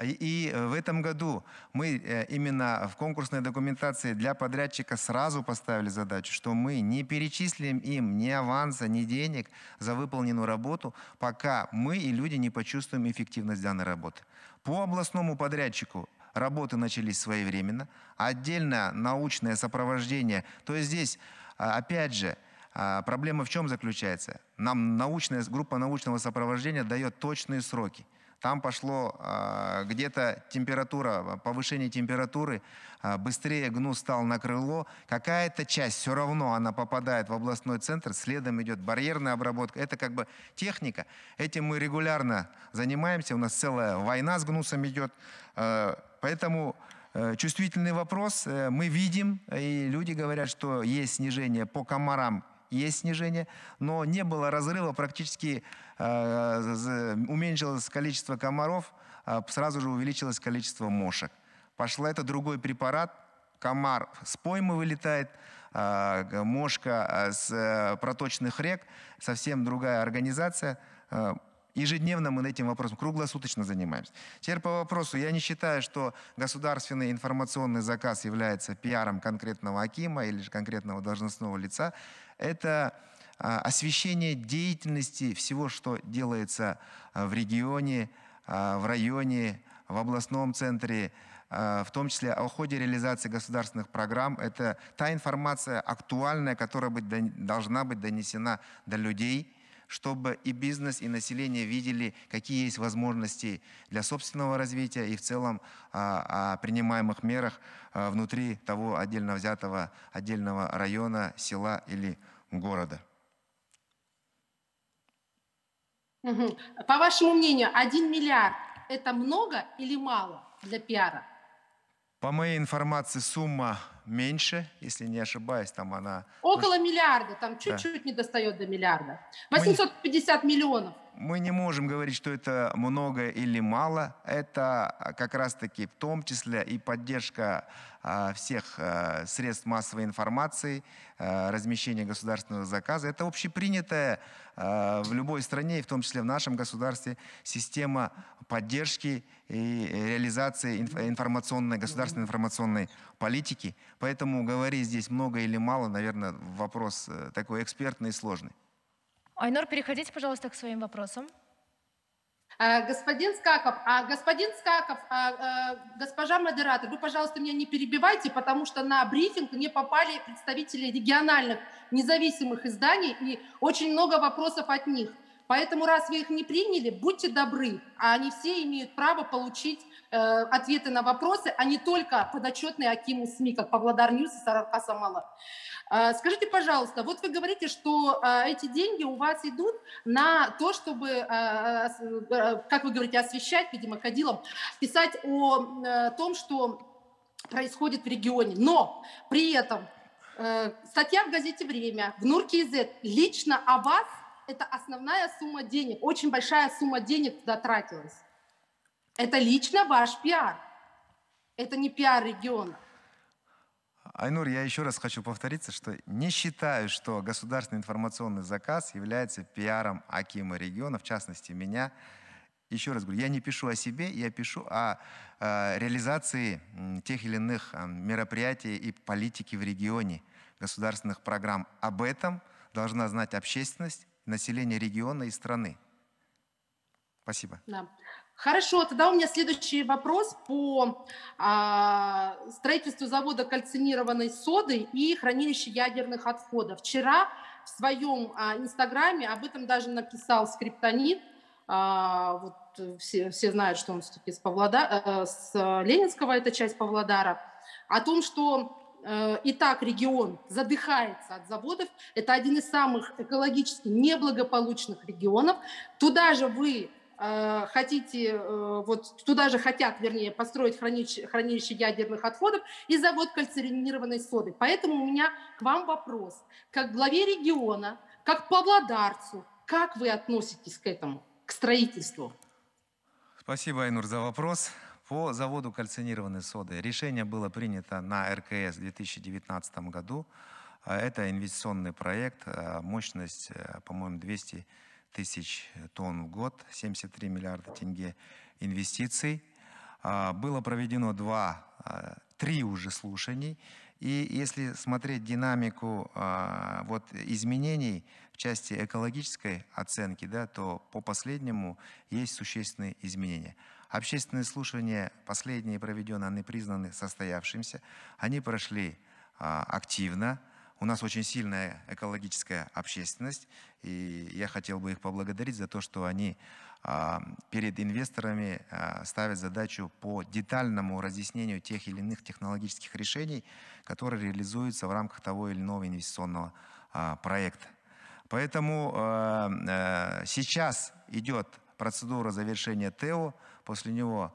И в этом году мы э, именно в конкурсной документации для подрядчика сразу поставили задачу, что мы не перечислим им ни аванса, ни денег за выполненную работу, пока мы и люди не почувствуем эффективность данной работы. По областному подрядчику Работы начались своевременно. Отдельное научное сопровождение. То есть здесь, а, опять же, а, проблема в чем заключается? Нам научная, группа научного сопровождения дает точные сроки. Там пошло а, где-то температура, повышение температуры, быстрее гну стал на крыло. Какая-то часть все равно она попадает в областной центр, следом идет барьерная обработка. Это как бы техника. Этим мы регулярно занимаемся. У нас целая война с гнусом идет. Поэтому э, чувствительный вопрос. Э, мы видим, и люди говорят, что есть снижение по комарам, есть снижение, но не было разрыва, практически э, уменьшилось количество комаров, а сразу же увеличилось количество мошек. Пошла это другой препарат, комар с поймы вылетает, а, мошка с проточных рек, совсем другая организация – Ежедневно мы этим вопросом круглосуточно занимаемся. Теперь по вопросу. Я не считаю, что государственный информационный заказ является пиаром конкретного Акима или же конкретного должностного лица. Это а, освещение деятельности всего, что делается а, в регионе, а, в районе, в областном центре, в том числе о ходе реализации государственных программ. Это та информация актуальная, которая должна быть донесена до людей – чтобы и бизнес, и население видели, какие есть возможности для собственного развития и в целом о, а, о принимаемых мерах а, внутри того отдельно взятого отдельного района, села или города. По вашему мнению, 1 миллиард – это много или мало для пиара? По моей информации, сумма меньше, если не ошибаюсь, там она... Около Потому... миллиарда, там чуть-чуть да. не достает до миллиарда. 850 Мы... миллионов. Мы не можем говорить, что это много или мало. Это а, как раз-таки в том числе и поддержка а, всех а, средств массовой информации, размещение государственного заказа. Это общепринятая в любой стране, и в том числе в нашем государстве, система поддержки и реализации информационной, государственной информационной политики. Поэтому говорить здесь много или мало, наверное, вопрос э, такой экспертный и сложный. Айнор, переходите, пожалуйста, к своим вопросам. А, господин Скаков, а господин Скаков, а, а, госпожа модератор, вы, пожалуйста, меня не перебивайте, потому что на брифинг не попали представители региональных независимых изданий и очень много вопросов от них. Поэтому, раз вы их не приняли, будьте добры, а они все имеют право получить э, ответы на вопросы, а не только подотчетные Акиму СМИ, как Павлодар Ньюс и Сараркаса Мала. Э, скажите, пожалуйста, вот вы говорите, что э, эти деньги у вас идут на то, чтобы, э, э как вы говорите, освещать, видимо, кадилом, писать о э, том, что происходит в регионе. Но при этом э, статья в газете «Время» в Нурке лично о вас это основная сумма денег, очень большая сумма денег туда тратилась. Это лично ваш пиар. Это не пиар региона. Айнур, я еще раз хочу повториться, что не считаю, что государственный информационный заказ является пиаром Акима региона, в частности меня. Еще раз говорю, я не пишу о себе, я пишу о, о э, реализации тех или иных э, мероприятий и политики в регионе, государственных программ. Об этом должна знать общественность, населения региона и страны. Спасибо. Да. Хорошо, тогда у меня следующий вопрос по а, строительству завода кальцинированной соды и хранилища ядерных отходов. Вчера в своем а, инстаграме об этом даже написал скриптонит. А, вот э, все, все знают, что он все-таки с, Павлода, а, с Ленинского, это часть Павлодара. О том, что Э, и так регион задыхается от заводов, это один из самых экологически неблагополучных регионов. Туда же вы э, хотите, э, вот туда же хотят, вернее, построить хранилище, хранилище ядерных отходов и завод кальцеринированной соды. Поэтому у меня к вам вопрос. Как главе региона, как павлодарцу, как вы относитесь к этому, к строительству? Спасибо, Айнур, за вопрос. По заводу кальцинированной соды решение было принято на РКС в 2019 году. А, это инвестиционный проект, а, мощность, э, по-моему, 200 тысяч тонн в год, 73 миллиарда тенге инвестиций. А, было проведено два, три уже слушаний. И если смотреть динамику вот, изменений в части экологической оценки, да, то по последнему есть существенные изменения. Общественные слушания, последние проведенные, они признаны состоявшимся. Они прошли а, активно. У нас очень сильная экологическая общественность, и я хотел бы их поблагодарить за то, что они а, перед инвесторами а, ставят задачу по детальному разъяснению тех или иных технологических решений, которые реализуются в рамках того или иного инвестиционного а, проекта. Поэтому а, а, сейчас идет процедура завершения ТЭО, после него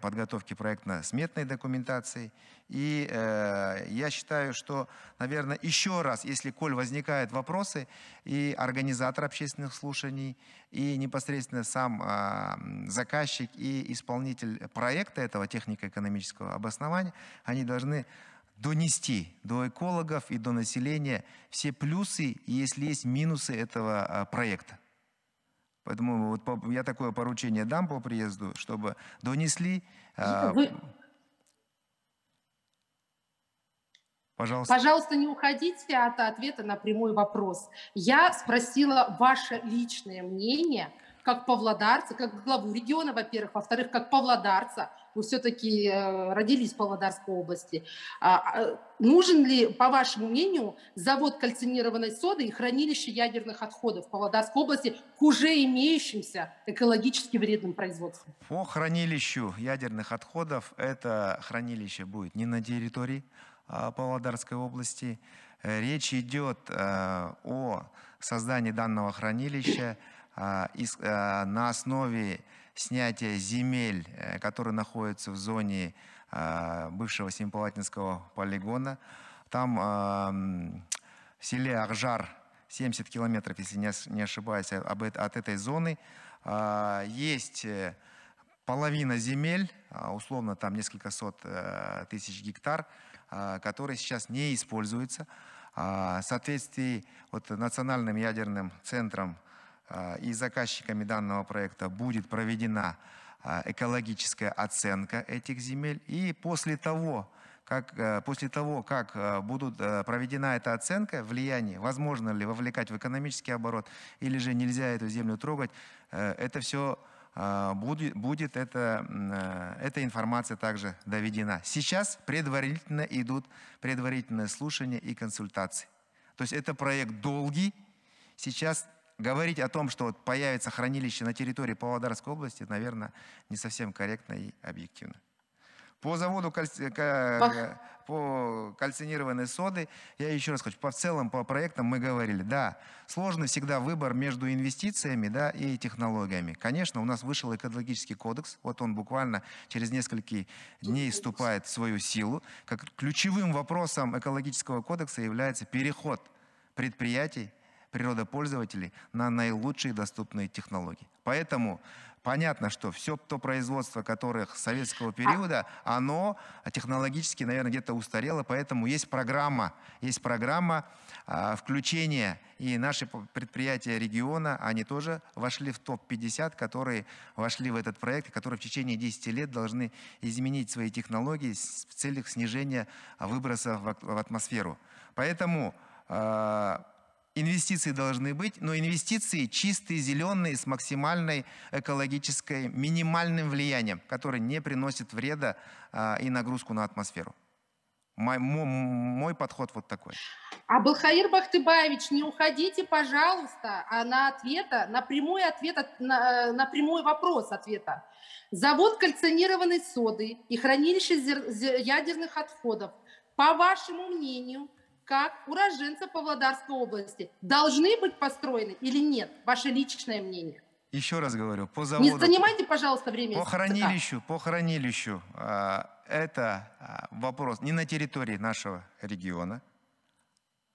подготовки проектно-сметной документации. И э, я считаю, что, наверное, еще раз, если, коль возникают вопросы, и организатор общественных слушаний, и непосредственно сам э, заказчик, и исполнитель проекта этого технико-экономического обоснования, они должны донести до экологов и до населения все плюсы, и если есть минусы этого а, проекта. Поэтому вот я такое поручение дам по приезду, чтобы донесли. А, ну, вы... Пожалуйста. Пожалуйста, не уходите от ответа на прямой вопрос. Я спросила ваше личное мнение как павлодарца, как главу региона, во-первых, во-вторых, как павлодарца – вы все-таки э, родились в Павлодарской области. А, а, нужен ли, по вашему мнению, завод кальцинированной соды и хранилище ядерных отходов в Павлодарской области к уже имеющимся экологически вредным производствам? По хранилищу ядерных отходов это хранилище будет не на территории а, Павлодарской области. Э, речь идет э, о создании данного хранилища на основе снятия земель, э, которые находятся в зоне а, бывшего Семипалатинского полигона. Там а, в селе Ахжар, 70 километров, если не ошибаюсь, а, от этой зоны, есть э, половина земель, условно там несколько сот э, тысяч гектар, которые сейчас не используются. В соответствии вот, национальным ядерным центром а, и заказчиками данного проекта будет проведена а, экологическая оценка этих земель. И после того, как, э, после того, как э, будут э, проведена эта оценка, влияние, возможно ли вовлекать в экономический оборот или же нельзя эту землю трогать, это все а, будет, будет это, эта информация также доведена. Сейчас предварительно идут предварительные слушания и консультации. То есть это проект долгий, сейчас говорить о том, что вот появится хранилище на территории Павлодарской области, наверное, не совсем корректно и объективно. По заводу кальци... по... кальцинированной соды, я еще раз хочу, по в целом, по проектам мы говорили, да, сложный всегда выбор между инвестициями да, и технологиями. Конечно, у нас вышел экологический кодекс, вот он буквально через несколько дней вступает в свою силу. Как ключевым вопросом экологического кодекса является переход предприятий пользователей на наилучшие доступные технологии. Поэтому понятно, что все то производство, которых советского периода, оно технологически, наверное, где-то устарело, поэтому есть программа, есть программа э, включения, и наши предприятия региона, они тоже вошли в топ-50, которые вошли в этот проект, которые в течение 10 лет должны изменить свои технологии в целях снижения выбросов в атмосферу. Поэтому э, Инвестиции должны быть, но инвестиции чистые, зеленые, с максимальной экологической, минимальным влиянием, которое не приносит вреда а, и нагрузку на атмосферу. Мой, мой, мой подход вот такой. Абылхаир Бахтыбаевич, не уходите, пожалуйста, а на ответа, на прямой ответ, на, э, на прямой вопрос ответа. Завод кальцинированной соды и хранилище зер, зер, ядерных отходов, по вашему мнению, как уроженца Павлодарской области, должны быть построены или нет? Ваше личное мнение. Еще раз говорю, по заводу... Не занимайте, пожалуйста, время. По хранилищу, по хранилищу. А, это а, вопрос не на территории нашего региона.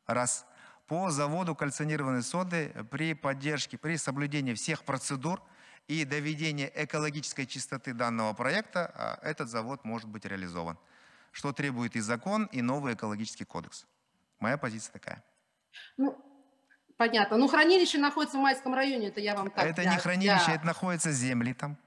Раз. По заводу кальцинированной соды при поддержке, при соблюдении всех процедур и доведении экологической чистоты данного проекта а, этот завод может быть реализован, что требует и закон, и новый экологический кодекс. Моя позиция такая. Ну, понятно. Ну, хранилище находится в Майском районе, это я вам так... Это да, не хранилище, да. это находится земли там.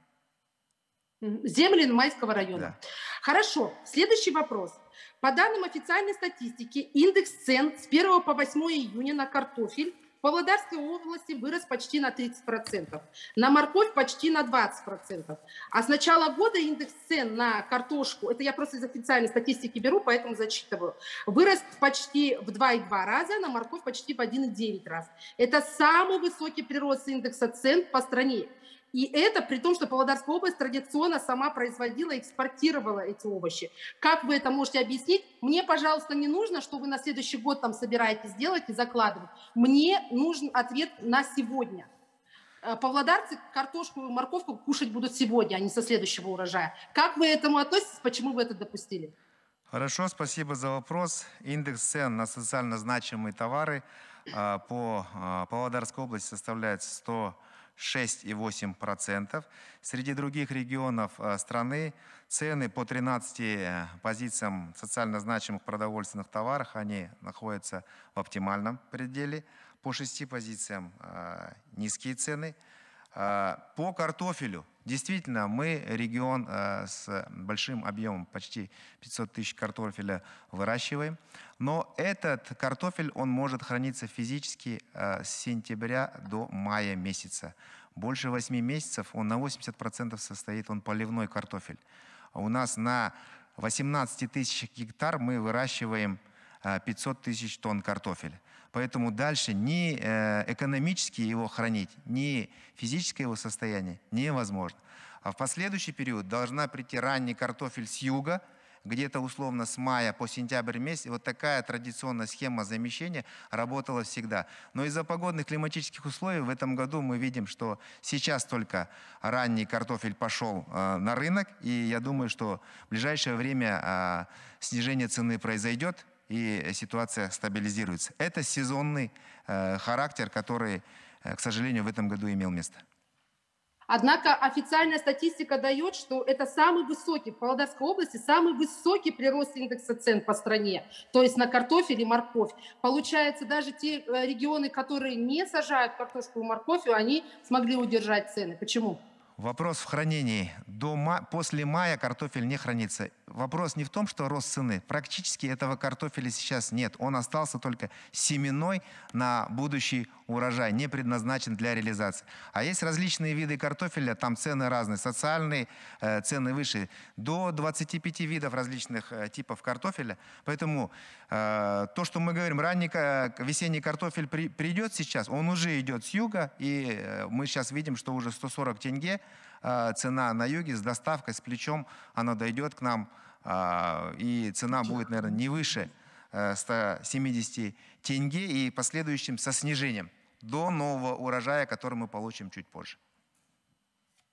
Земли Майского района. Да. Хорошо. Следующий вопрос. По данным официальной статистики, индекс цен с 1 по 8 июня на картофель в Павлодарской области вырос почти на 30%, на морковь почти на 20%. А с начала года индекс цен на картошку, это я просто из официальной статистики беру, поэтому зачитываю, вырос почти в 2,2 раза, на морковь почти в 1,9 раз. Это самый высокий прирост индекса цен по стране. И это при том, что Павлодарская область традиционно сама производила, экспортировала эти овощи. Как вы это можете объяснить? Мне, пожалуйста, не нужно, что вы на следующий год там собираетесь делать и закладывать. Мне нужен ответ на сегодня. Э, павлодарцы картошку и морковку кушать будут сегодня, а не со следующего урожая. Как вы этому относитесь? Почему вы это допустили? Хорошо, спасибо за вопрос. Индекс цен на социально значимые товары а, по а, Павлодарской области составляет 100 6,8%. Среди других регионов э, страны цены по 13 э, позициям социально значимых продовольственных товаров, они находятся в оптимальном пределе. По 6 позициям э, низкие цены – а, по картофелю. Действительно, мы регион а, с большим объемом, почти 500 тысяч картофеля выращиваем. Но этот картофель, он может храниться физически а, с сентября до мая месяца. Больше 8 месяцев он на 80% состоит, он поливной картофель. У нас на 18 тысяч гектар мы выращиваем 500 тысяч тонн картофеля. Поэтому дальше ни э, экономически его хранить, ни физическое его состояние невозможно. А в последующий период должна прийти ранний картофель с юга, где-то условно с мая по сентябрь месяц. вот такая традиционная схема замещения работала всегда. Но из-за погодных климатических условий в этом году мы видим, что сейчас только ранний картофель пошел э, на рынок. И я думаю, что в ближайшее время э, снижение цены произойдет и ситуация стабилизируется. Это сезонный э, характер, который, э, к сожалению, в этом году имел место. Однако официальная статистика дает, что это самый высокий в Павлодарской области, самый высокий прирост индекса цен по стране, то есть на картофель и морковь. Получается, даже те э, регионы, которые не сажают картошку и морковь, они смогли удержать цены. Почему? Вопрос в хранении. До ма... После мая картофель не хранится. Вопрос не в том, что рост цены. Практически этого картофеля сейчас нет. Он остался только семенной на будущий урожай, не предназначен для реализации. А есть различные виды картофеля, там цены разные, социальные э, цены выше. До 25 видов различных э, типов картофеля. Поэтому э, то, что мы говорим, ранний весенний картофель при, придет сейчас, он уже идет с юга, и э, мы сейчас видим, что уже 140 тенге – а, цена на юге с доставкой, с плечом, она дойдет к нам, а, и цена будет, наверное, не выше 170 э, тенге и последующим со снижением до нового урожая, который мы получим чуть позже.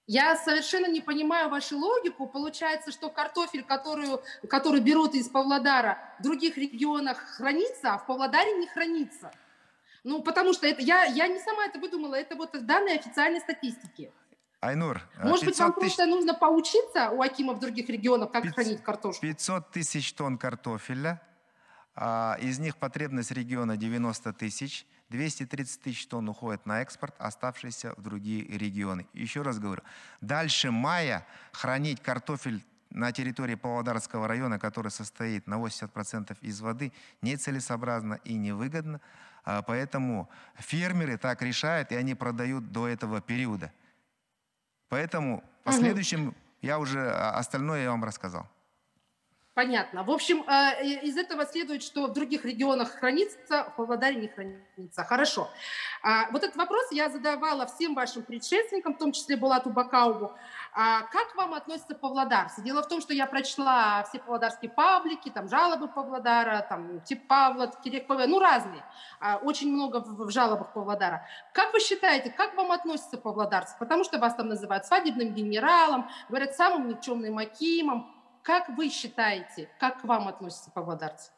Я совершенно не понимаю вашу логику. Получается, что картофель, которую, который берут из Павлодара, в других регионах хранится, а в Павлодаре не хранится. Ну, потому что это, я, я не сама это выдумала, это вот данные официальной статистики. Айнур, э, Может 500 быть, вам тысяч... просто нужно поучиться у Акима в других регионах, как 500, хранить картошку? 500 тысяч тонн картофеля, а, из них потребность региона 90 тысяч, 230 тысяч тонн уходит на экспорт, оставшиеся в другие регионы. Еще раз говорю, дальше мая хранить картофель на территории Павлодарского района, который состоит на 80% из воды, нецелесообразно и невыгодно. А, поэтому фермеры так решают, и они продают до этого периода. Поэтому в последующем я уже а, остальное я вам рассказал. Понятно. В общем, э, из этого следует, что в других регионах хранится, а в Павлодаре не хранится. Хорошо. А, вот этот вопрос я задавала всем вашим предшественникам, в том числе Булату Бакаубу. А, как вам относится Павлодар? Дело в том, что я прочла все павлодарские паблики, там жалобы Павлодара, там тип Павлод, Кирек Павла, ну разные. Очень много в жалобах Павлодара. Как вы считаете, как вам относятся павлодарцы? Потому что вас там называют свадебным генералом, говорят, самым никчемным Акимом, как вы считаете, как к вам относятся павлодарцы?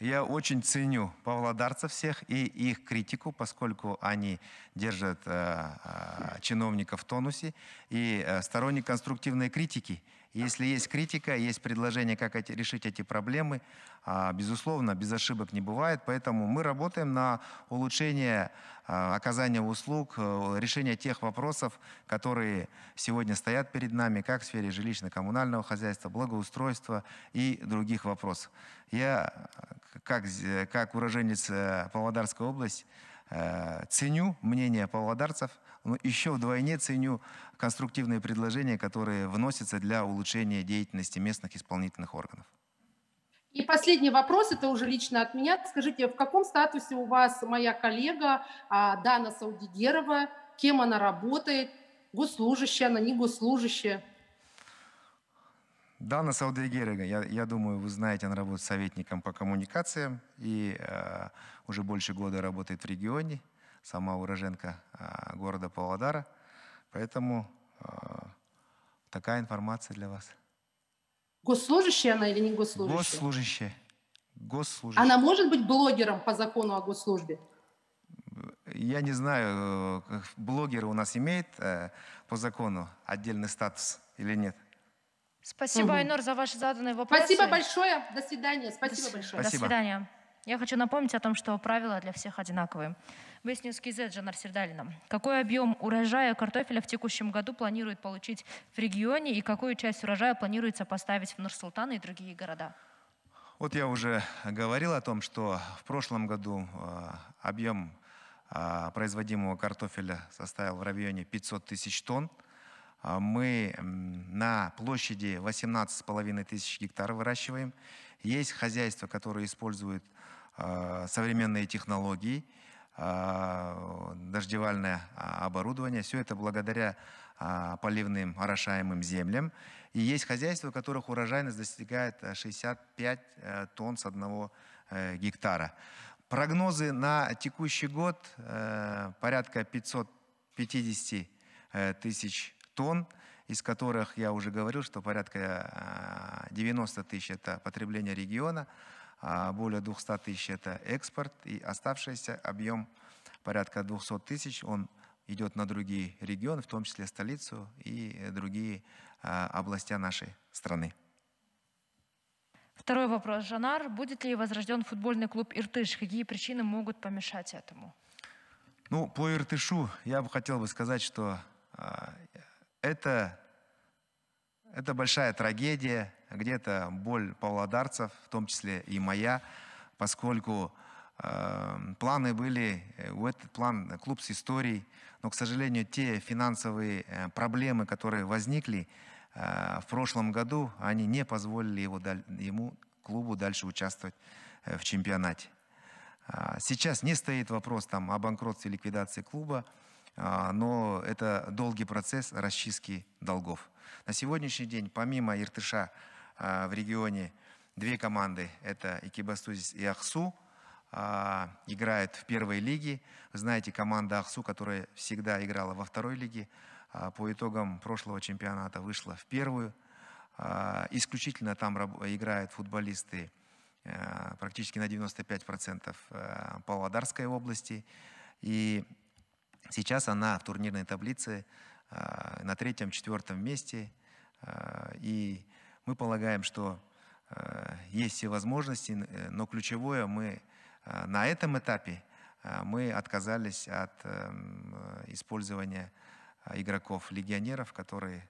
Я очень ценю павлодарцев всех и их критику, поскольку они держат э, э, чиновников в тонусе. И э, сторонник конструктивной критики – если есть критика, есть предложение, как эти, решить эти проблемы, а, безусловно, без ошибок не бывает. Поэтому мы работаем на улучшение а, оказания услуг, э, решение тех вопросов, которые сегодня стоят перед нами, как в сфере жилищно-коммунального хозяйства, благоустройства и других вопросов. Я, как, как уроженец э, Павлодарской области, Э, ценю мнение павлодарцев, но еще вдвойне ценю конструктивные предложения, которые вносятся для улучшения деятельности местных исполнительных органов. И последний вопрос, это уже лично от меня. Скажите, в каком статусе у вас моя коллега а, Дана Саудигерова? Кем она работает? Госслужащая, она не госслужащая? Дана Саудегерега, я, я думаю, вы знаете, она работает советником по коммуникациям и э, уже больше года работает в регионе, сама уроженка э, города Павлодара. Поэтому э, такая информация для вас. Госслужащая она или не госслужащая? Госслужащая. госслужащая. Она может быть блогером по закону о госслужбе? Я не знаю, э, блогеры у нас имеют э, по закону отдельный статус или нет. Спасибо, угу. Айнур, за ваши заданные вопросы. Спасибо большое. До свидания. Спасибо До большое. Спасибо. До свидания. Я хочу напомнить о том, что правила для всех одинаковые. Выяснил Скизет Жанар Сердалина. Какой объем урожая картофеля в текущем году планирует получить в регионе и какую часть урожая планируется поставить в Нур-Султан и другие города? Вот я уже говорил о том, что в прошлом году э, объем э, производимого картофеля составил в районе 500 тысяч тонн. А мы на площади 18,5 тысяч гектаров выращиваем. Есть хозяйства, которые используют а, современные технологии, а, дождевальное оборудование. Все это благодаря поливным орошаемым землям. И есть хозяйства, у которых урожайность достигает 65 э, э, тонн с одного э, гектара. Прогнозы на текущий год порядка 550 тысяч тонн, из которых я уже говорил, что порядка 90 а, тысяч – это потребление региона, а более 200 тысяч – это экспорт, и оставшийся объем порядка 200 тысяч, он идет на другие регионы, в том числе столицу и другие а, области нашей страны. Второй вопрос, Жанар. Будет ли возрожден футбольный клуб «Иртыш»? Какие причины могут помешать этому? Ну, по «Иртышу» я бы хотел бы сказать, что это, это большая трагедия, где-то боль павлодарцев, в том числе и моя, поскольку э, планы были, э, у этот план э, клуб с историей, но, к сожалению, те финансовые э, проблемы, которые возникли э, в прошлом году, они не позволили его, ему, клубу, дальше участвовать в чемпионате. А, сейчас не стоит вопрос там, о банкротстве ликвидации клуба, а, но это долгий процесс расчистки долгов. На сегодняшний день, помимо Иртыша, а, в регионе две команды, это Экибастузис и Ахсу, а, играют в первой лиге. знаете, команда Ахсу, которая всегда играла во второй лиге, по итогам прошлого чемпионата вышла в первую. Исключительно там играют футболисты практически на 95% Павлодарской области. И Сейчас она в турнирной таблице а, на третьем-четвертом месте. А, и мы полагаем, что а, есть все возможности, э, но ключевое мы на этом этапе мы отказались от эм, э, использования игроков-легионеров, которые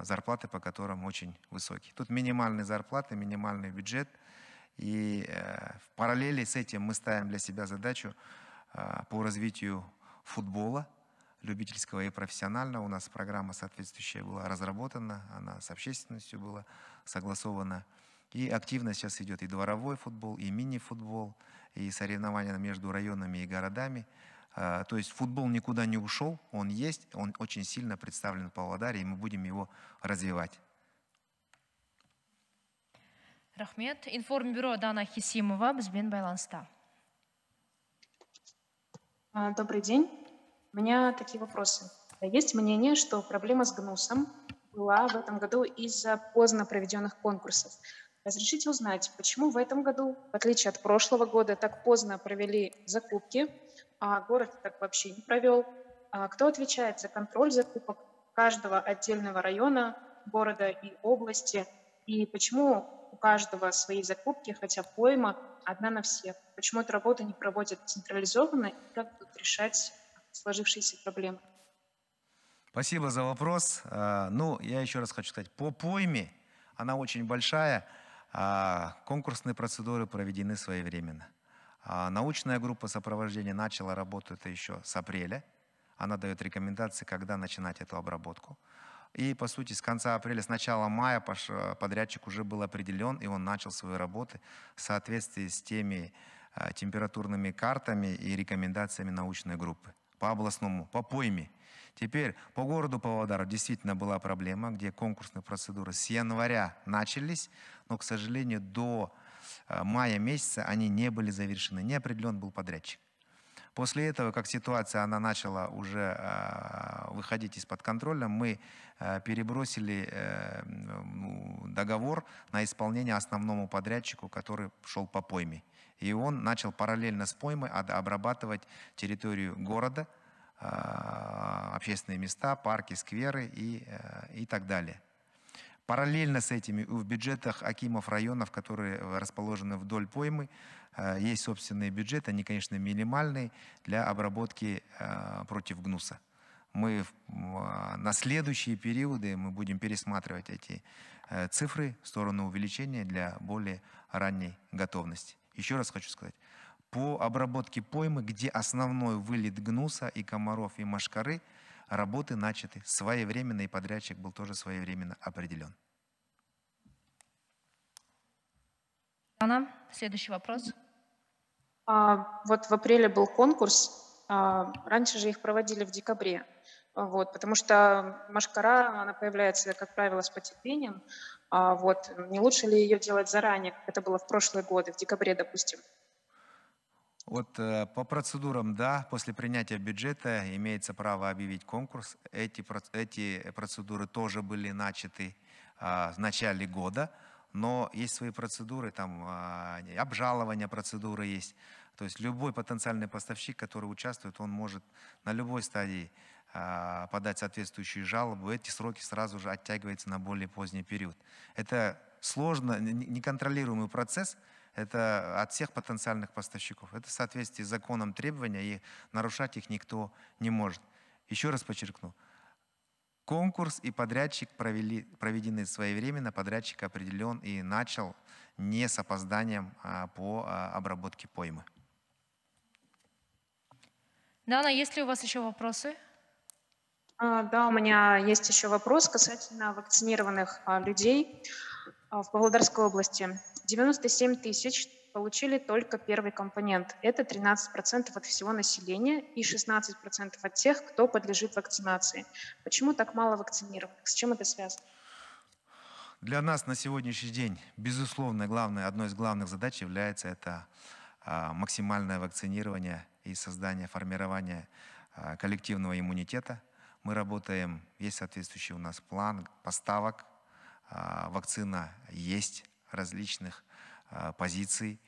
зарплаты по которым очень высокие. Тут минимальные зарплаты, минимальный бюджет. И э, в параллели с этим мы ставим для себя задачу по развитию футбола, любительского и профессионального. У нас программа соответствующая была разработана, она с общественностью была согласована. И активно сейчас идет и дворовой футбол, и мини-футбол, и соревнования между районами и городами. А, то есть футбол никуда не ушел, он есть, он очень сильно представлен в Павлодаре, и мы будем его развивать. рахмет информбюро дана хисимова бізбен байланыста а, добрый день. У меня такие вопросы. Есть мнение, что проблема с гнусом была в этом году из-за поздно проведенных конкурсов. Разрешите узнать, почему в этом году, в отличие от прошлого года, так поздно провели закупки, а город так вообще не провел? А кто отвечает за контроль закупок каждого отдельного района, города и области? И почему у каждого свои закупки, хотя пойма одна на всех. Почему эту работу не проводят централизованно и как будут решать сложившиеся проблемы? Спасибо за вопрос. А, ну, я еще раз хочу сказать, по пойме, она очень большая, а, конкурсные процедуры проведены своевременно. А, научная группа сопровождения начала работу это еще с апреля. Она дает рекомендации, когда начинать эту обработку. И, по сути, с конца апреля, с начала мая э, подрядчик уже был определен, и он начал свои работы в соответствии с теми э, температурными картами и рекомендациями научной группы по областному, по пойме. Теперь по городу Павлодар действительно была проблема, где конкурсные процедуры с января начались, но, к сожалению, до э, мая месяца они не были завершены. Не определен был подрядчик. После этого, как ситуация она начала уже э, выходить из-под контроля, мы э, перебросили э, ну, договор на исполнение основному подрядчику, который шел по пойме. И он начал параллельно с поймой обрабатывать территорию города, э, общественные места, парки, скверы и, э, и так далее. Параллельно с этими в бюджетах акимов районов, которые э, расположены вдоль поймы, Э, есть собственный бюджет, они, конечно, минимальные для обработки э, против гнуса. Мы а, на следующие периоды мы будем пересматривать эти э, цифры в сторону увеличения для более ранней готовности. Еще раз хочу сказать, по обработке поймы, где основной вылет гнуса и комаров и машкары, работы начаты своевременно, и подрядчик был тоже своевременно определен. Анна, следующий вопрос. А, вот в апреле был конкурс, а, раньше же их проводили в декабре, а, вот, потому что машкара, она появляется, как правило, с потеплением, вот, не лучше ли ее делать заранее, как это было в прошлые годы, в декабре, допустим? Вот э, по процедурам, да, после принятия бюджета имеется право объявить конкурс. Эти, эти процедуры тоже были начаты в начале года но есть свои процедуры, там а, обжалование процедуры есть. То есть любой потенциальный поставщик, который участвует, он может на любой стадии а, подать соответствующую жалобу, эти сроки сразу же оттягиваются на более поздний период. Это сложно, неконтролируемый процесс, это от всех потенциальных поставщиков. Это в соответствии с законом требования, и нарушать их никто не может. Еще раз подчеркну, Конкурс и подрядчик провели, проведены своевременно, подрядчик определен и начал не с опозданием а по а, обработке поймы. Дана, есть ли у вас еще вопросы? А, да, у меня есть еще вопрос касательно вакцинированных а, людей в Павлодарской области. 97 тысяч получили только первый компонент. Это 13% от всего населения и 16% от тех, кто подлежит вакцинации. Почему так мало вакцинированных? С чем это связано? Для нас на сегодняшний день, безусловно, главное, одной из главных задач является это а, максимальное вакцинирование и создание, формирование а, коллективного иммунитета. Мы работаем, есть соответствующий у нас план поставок, а, вакцина есть различных позиций.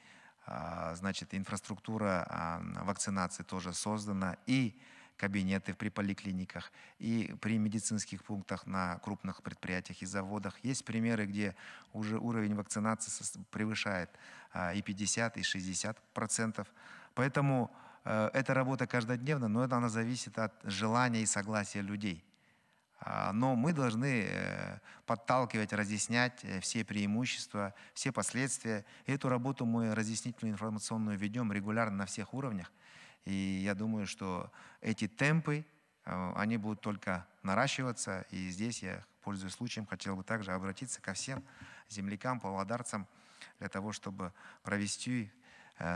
А, значит, инфраструктура а, вакцинации тоже создана, и кабинеты при поликлиниках, и при медицинских пунктах на крупных предприятиях и заводах. Есть примеры, где уже уровень вакцинации превышает а, и 50, и 60 процентов. Поэтому э, эта работа каждодневна, но это она зависит от желания и согласия людей – а, но мы должны э, подталкивать, разъяснять э, все преимущества, все последствия. эту работу мы разъяснительную информационную ведем регулярно на всех уровнях. И я думаю, что эти темпы, э, они будут только наращиваться. И здесь я, пользуясь случаем, хотел бы также обратиться ко всем землякам, павлодарцам, для того, чтобы провести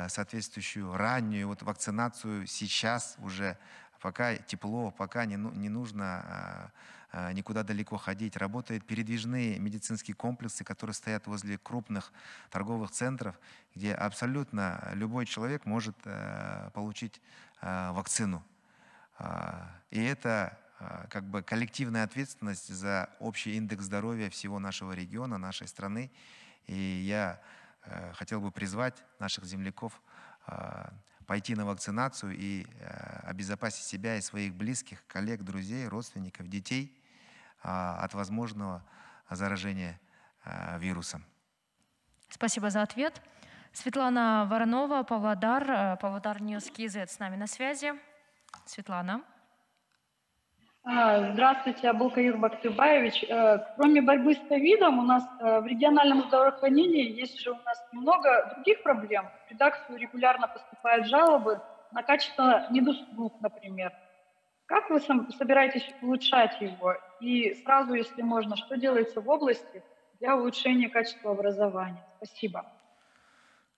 соответствующую раннюю вот вакцинацию сейчас уже пока тепло, пока не, ну, не нужно а, а, никуда далеко ходить. Работают передвижные медицинские комплексы, которые стоят возле крупных торговых центров, где абсолютно любой человек может э, получить э, вакцину. А, и это как бы коллективная ответственность за общий индекс здоровья всего нашего региона, нашей страны. И я э, хотел бы призвать наших земляков пойти на вакцинацию и э, обезопасить себя и своих близких, коллег, друзей, родственников, детей а, от возможного заражения э, вирусом. Спасибо за ответ. Светлана Воронова, Павлодар, э, Павлодар Ньюс Кизет с нами на связи. Светлана. А, здравствуйте, Абулкаир Бактыбаевич. Э, кроме борьбы с ковидом, у нас э, в региональном здравоохранении есть же у нас много других проблем. В редакцию регулярно поступают жалобы на качество недоступных, например. Как вы собираетесь улучшать его? И сразу, если можно, что делается в области для улучшения качества образования? Спасибо.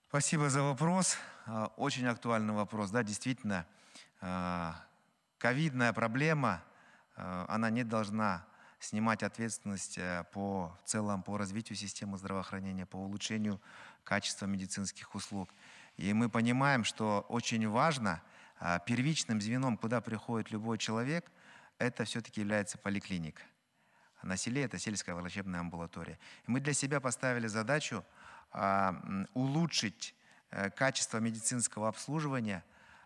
Спасибо за вопрос. Э, очень актуальный вопрос. Да, действительно, ковидная проблема – Э, она не должна снимать ответственность э, по в целом по развитию системы здравоохранения, по улучшению качества медицинских услуг. И мы понимаем, что очень важно э, первичным звеном, куда приходит любой человек, это все-таки является поликлиника. На селе это сельская врачебная амбулатория. И мы для себя поставили задачу улучшить качество медицинского обслуживания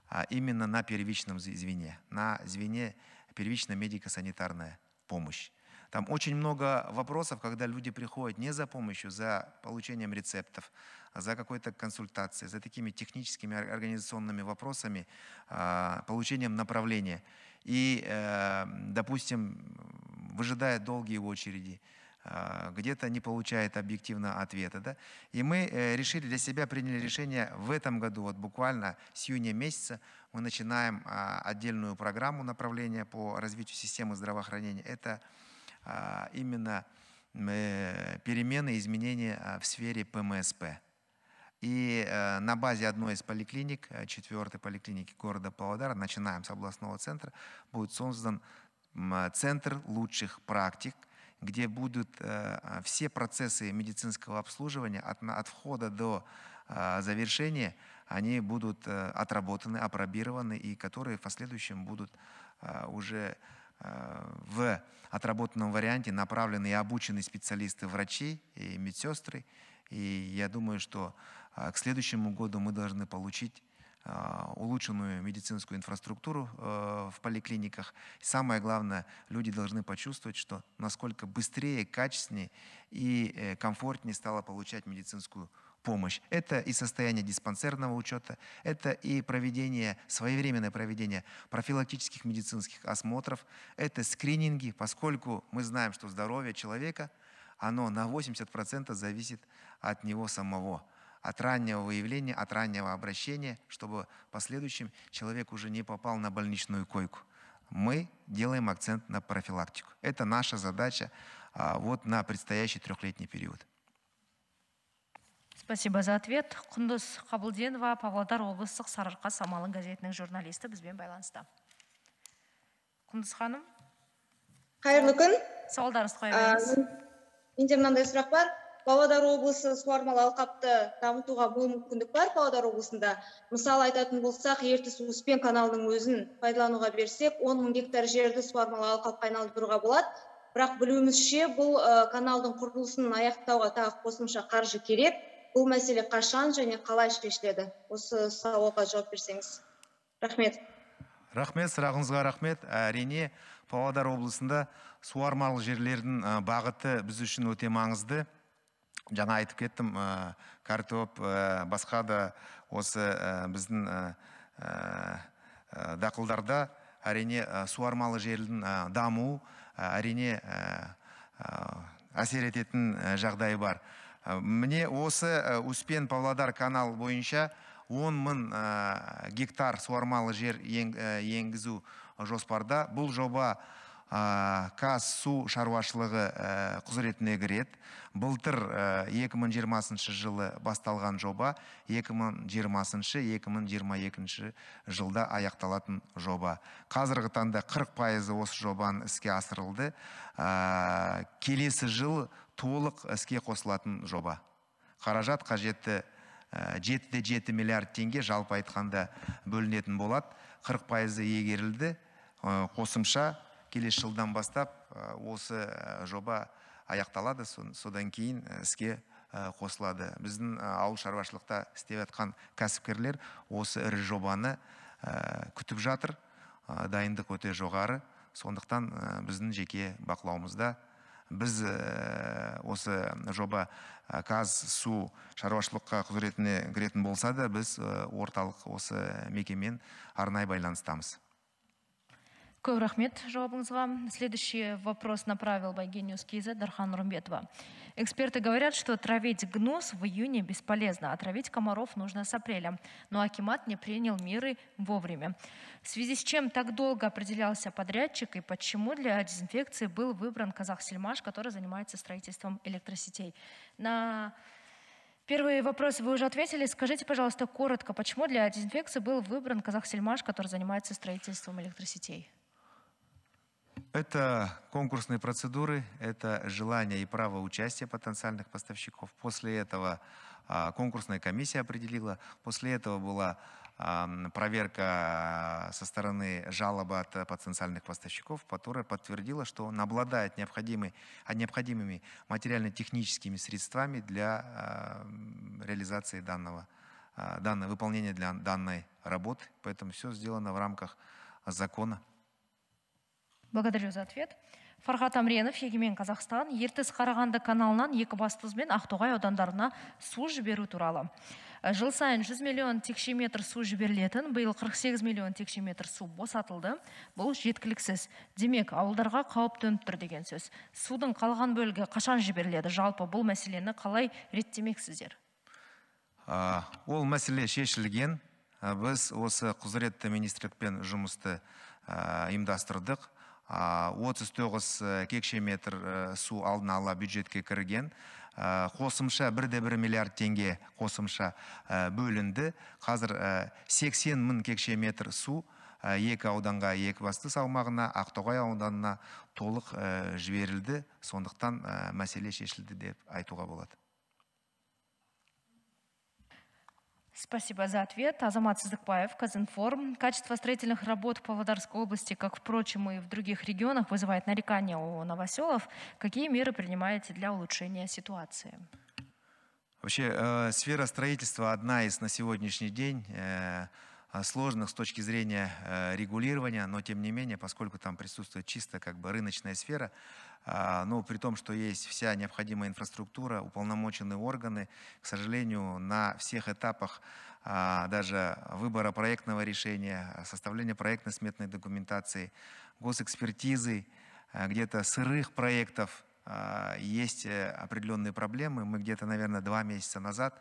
а именно на первичном звене, на звене а первичная медико-санитарная помощь. Там очень много вопросов, когда люди приходят не за помощью, за получением рецептов, а за какой-то консультацией, за такими техническими организационными вопросами, а, получением направления. И, э, допустим, выжидая долгие очереди, а, где-то не получает объективного ответа. Да? И мы э, решили для себя, приняли решение в этом году, вот буквально с июня месяца, мы начинаем а, отдельную программу направления по развитию системы здравоохранения. Это а, именно э, перемены, изменения в сфере ПМСП. И э, на базе одной из поликлиник, четвертой поликлиники города Павлодара, начинаем с областного центра, будет создан центр лучших практик – где будут э, а, все процессы медицинского обслуживания от, от входа до а, завершения, они будут э, отработаны, опробированы и которые в последующем будут а, уже в отработанном варианте направлены и обучены специалисты, врачи и медсестры. И я думаю, что к следующему году мы должны получить а, улучшенную медицинскую инфраструктуру э, в поликлиниках. самое главное, люди должны почувствовать, что насколько быстрее, качественнее и э, комфортнее стало получать медицинскую помощь. Это и состояние диспансерного учета, это и проведение, своевременное проведение профилактических медицинских осмотров, это скрининги, поскольку мы знаем, что здоровье человека, оно на 80% зависит от него самого от раннего выявления, от раннего обращения, чтобы в последующем человек уже не попал на больничную койку. Мы делаем акцент на профилактику. Это наша задача а, вот на предстоящий трехлетний период. Спасибо за ответ. Кундус Қабылденова, Павлодар облыстық Сарырқа Самалы газетінің журналисті бізбен байланыста. Құндыз ханым. Қайырлы күн. Сауалдарыңызды қоямыз. А, менде мынандай сұрақ бар. павлодар облысы суармалы алқапты дамытуға мол мүмкіндік бар павлодар облысында мысалы айтатын болсақ ертіс успен каналының өзін пайдалануға берсек он мың гектар жерді суармалы алқапқа айналдыруға болады бірақ білуімізше бұл ә, каналдың құрылысын аяқтауға тағы қосымша қаржы керек бұл мәселе қашан және қалай шешіледі осы сауалға жауап берсеңіз рахмет рахмет сұрағыңызға рахмет әрине павлодар облысында суармалы жерлердің бағыты біз үшін өте маңызды жаңа айтып кеттім ә, картоп э, басқа да осы ә, біздің дақылдарда әрине суармалы жердің дамуы әрине әсер ететін жағдай бар міне осы успен павлодар канал бойынша 10 мың гектар суармалы жер ең, енгізу жоспарда бұл жоба ә, су шаруашылығы э, құзыретіне кіреді былтыр 2020 э, жылы басталған жоба 2020-2022 жылда аяқталатын жоба қазіргі таңда 40 пайызы осы жобаның іске асырылды келесі жыл толық іске қосылатын жоба қаражат қажетті э, де жеті миллиард теңге жалпы айтқанда бөлінетін болады 40 пайызы егерілді қосымша келесі жылдан бастап осы жоба аяқталады содан кейін іске қосылады біздің ауыл шаруашылықта істеп жатқан кәсіпкерлер осы ірі жобаны күтіп жатыр дайындық өте жоғары сондықтан біздің жеке бақылауымызда біз осы жоба қаз су шаруашылыққа құзыретіне кіретін болса да біз орталық осы мекемен арнайы байланыстамыз көп рахмет жауабыңызға следующий вопрос направил байгениус киза дархан румбетова эксперты говорят что травить гнус в июне бесполезно а травить комаров нужно с апреля но акимат не принял меры вовремя в связи с чем так долго определялся подрядчик и почему для дезинфекции был выбран казахсельмаш который занимается строительством электросетей на Первый вопрос вы уже ответили. Скажите, пожалуйста, коротко, почему для дезинфекции был выбран Казахсельмаш, который занимается строительством электросетей? Это конкурсные процедуры, это желание и право участия потенциальных поставщиков. После этого а, конкурсная комиссия определила, после этого была а, проверка а, со стороны жалобы от потенциальных поставщиков, которая подтвердила, что он обладает необходимыми, необходимыми материально-техническими средствами для реализации данного, данного выполнения для данной работы. Поэтому все сделано в рамках закона. Благодарю за ответ. Фархат Амренов, Егемен Қазақстан, Ертіс Қарағанды каналынан Екібастұз мен Ақтоғай аудандарына су жіберу туралы. Жыл сайын 100 миллион текше метр су жіберілетін, биыл 48 миллион текше метр су босатылды. Бұл жеткіліксіз. Демек, ауылдарға қауіп төніп тұр деген сөз. Судың қалған бөлігі қашан жіберіледі? Жалпы бұл мәселені қалай реттемексіздер? сіздер ол мәселе шешілген. біз осы құзыретті министрлікпен жұмысты имдастырдық. ұйымдастырдық 39 э, кекше метр э, су алдын ала бюджетке кірген э, қосымша бірде бір миллиард теңге қосымша бөлінді қазір 80 мың кекше метр су екі ауданға екі басты салмағына ақтоғай ауданына толық жіберілді сондықтан мәселе шешілді деп айтуға болады Спасибо за ответ. Азамат Сыздыкбаев, Казинформ. Качество строительных работ в Володарской области, как, впрочем, и в других регионах, вызывает нарекания у новоселов. Какие меры принимаете для улучшения ситуации? Вообще, э, сфера строительства одна из на сегодняшний день э, сложных с точки зрения э, регулирования, но тем не менее, поскольку там присутствует чисто как бы рыночная сфера, а, ну, при том, что есть вся необходимая инфраструктура, уполномоченные органы, к сожалению, на всех этапах а, даже выбора проектного решения, составления проектно-сметной документации, госэкспертизы, а, где-то сырых проектов есть э, определенные проблемы. Мы где-то, наверное, два месяца назад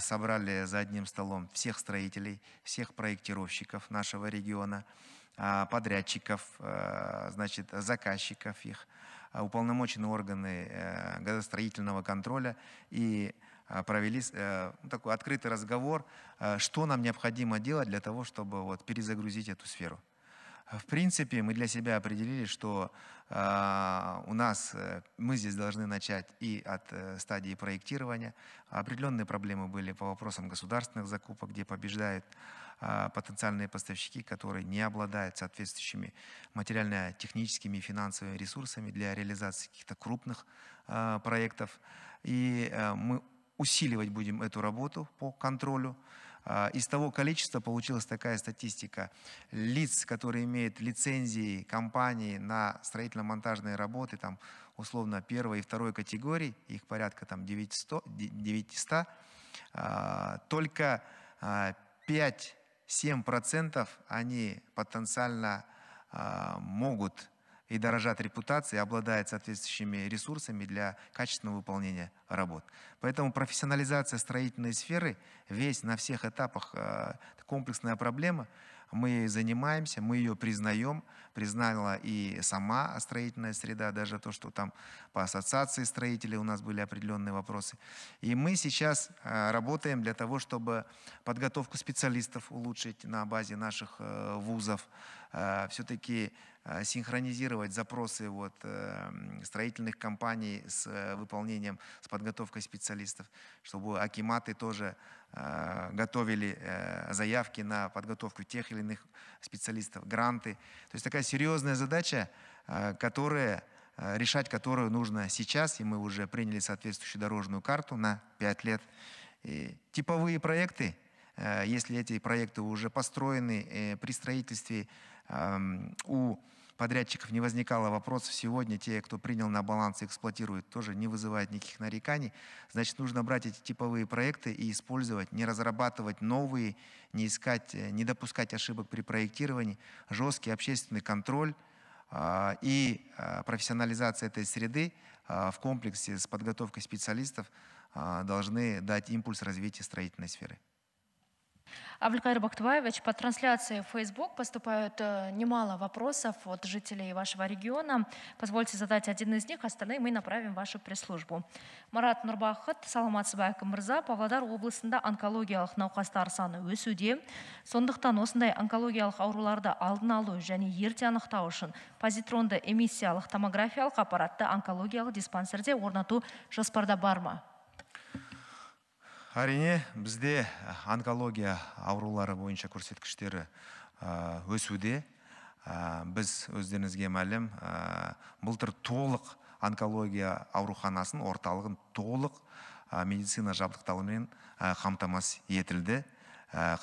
собрали за одним столом всех строителей, всех проектировщиков нашего региона, а, подрядчиков, э, значит, заказчиков их, а, уполномоченные органы э, градостроительного контроля и а, провели э, такой открытый разговор, что нам необходимо делать для того, чтобы вот перезагрузить эту сферу. В принципе, мы для себя определили, что э, у нас, э, мы здесь должны начать и от э, стадии проектирования. Определенные проблемы были по вопросам государственных закупок, где побеждает а, потенциальные поставщики, которые не обладают соответствующими материально-техническими и финансовыми ресурсами для реализации каких-то крупных а, проектов. И а, мы усиливать будем эту работу по контролю. Из того количества получилась такая статистика. Лиц, которые имеют лицензии компании на строительно-монтажные работы, там условно первой и второй категории, их порядка там 900, 900 только 5 7% они потенциально а, могут и дорожат репутацией, обладают соответствующими ресурсами для качественного выполнения работ. Поэтому профессионализация строительной сферы весь на всех этапах а, комплексная проблема – мы ей занимаемся, мы ее признаем. Признала и сама строительная среда, даже то, что там по ассоциации строителей у нас были определенные вопросы. И мы сейчас э, работаем для того, чтобы подготовку специалистов улучшить на базе наших э, вузов. Э, Все-таки Э, синхронизировать запросы вот, эм, строительных компаний с э, выполнением, с подготовкой специалистов, чтобы акиматы тоже э, готовили заявки на подготовку тех или иных специалистов, гранты. То есть такая серьезная задача, которая решать которую нужно сейчас, и мы уже приняли соответствующую дорожную карту на 5 лет. И типовые проекты, если эти проекты уже построены при строительстве эм, у подрядчиков не возникало вопросов. Сегодня те, кто принял на баланс и эксплуатирует, тоже не вызывает никаких нареканий. Значит, нужно брать эти типовые проекты и использовать, не разрабатывать новые, не искать, э, не допускать ошибок при проектировании, жесткий общественный контроль а, и а, профессионализация этой среды а, в комплексе с подготовкой специалистов должны дать импульс развитию строительной сферы. Абдулькаир Бактубаевич, по трансляции в Facebook поступают э, немало вопросов от жителей вашего региона. Позвольте задать один из них, остальные мы направим в вашу пресс-службу. Марат Нурбахат, Саламат Сыбайкы Мырза, Павлодар облысында онкологиялық науқастар саны өсуде. Сондықтан осындай онкологиялық ауруларды алдын алу және ерте анықтау үшін позитронды эмиссиялық томографиялық аппаратты онкологиялық диспансерде орнату жоспарда бар әрине бізде онкология аурулары бойынша көрсеткіштері өсуде біз өздеріңізге мәлім былтыр толық онкология ауруханасын орталығын толық медицина жабдықталуымен қамтамасыз етілді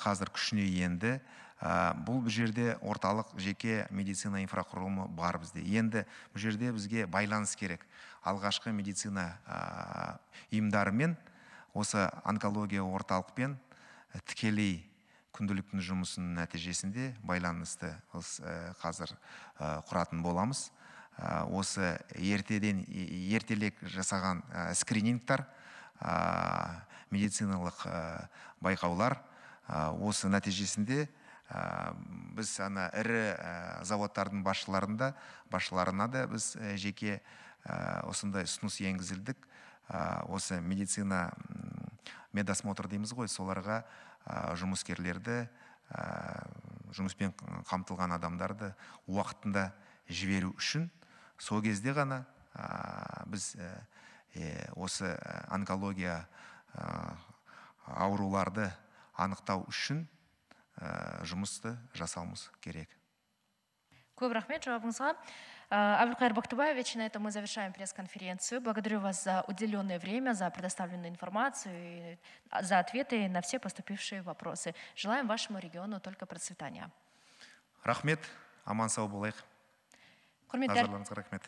қазір күшіне енді бұл бұл жерде орталық жеке медицина инфрақұрылымы бар бізде енді бұл жерде бізге байланыс керек алғашқы медицина ұйымдарымен осы онкология орталықпен э, тікелей күнділіктің жұмысының нәтижесінде байланысты э, қазір э, құратын боламыз осы ертеден ертелек жасаған скринингтар медициналық байқаулар осы нәтижесінде біз ана ірі заводтардың басшыларында басшыларына да біз жеке осындай ұсыныс енгізілдік осы медицина медосмотр дейміз ғой соларға жұмыскерлерді жұмыспен қамтылған адамдарды уақытында жіберу үшін сол кезде ғана біз осы онкология ауруларды анықтау үшін жұмысты жасауымыз керек көп рахмет жауабыңызға Э, Абдулхайр Бактубаевич, на этом мы завершаем пресс-конференцию. Благодарю вас за уделенное время, за предоставленную информацию, и а, за ответы на все поступившие вопросы. Желаем вашему региону только процветания. Рахмет, аман сау болайық. Назарларыңызға рахмет.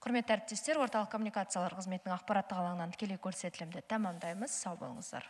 Құрметті әріптестер, орталық коммуникациялар қызметінің ақпараттық алаңынан тікелей көрсетілімді тәмамдаймыз. Сау болыңыздар.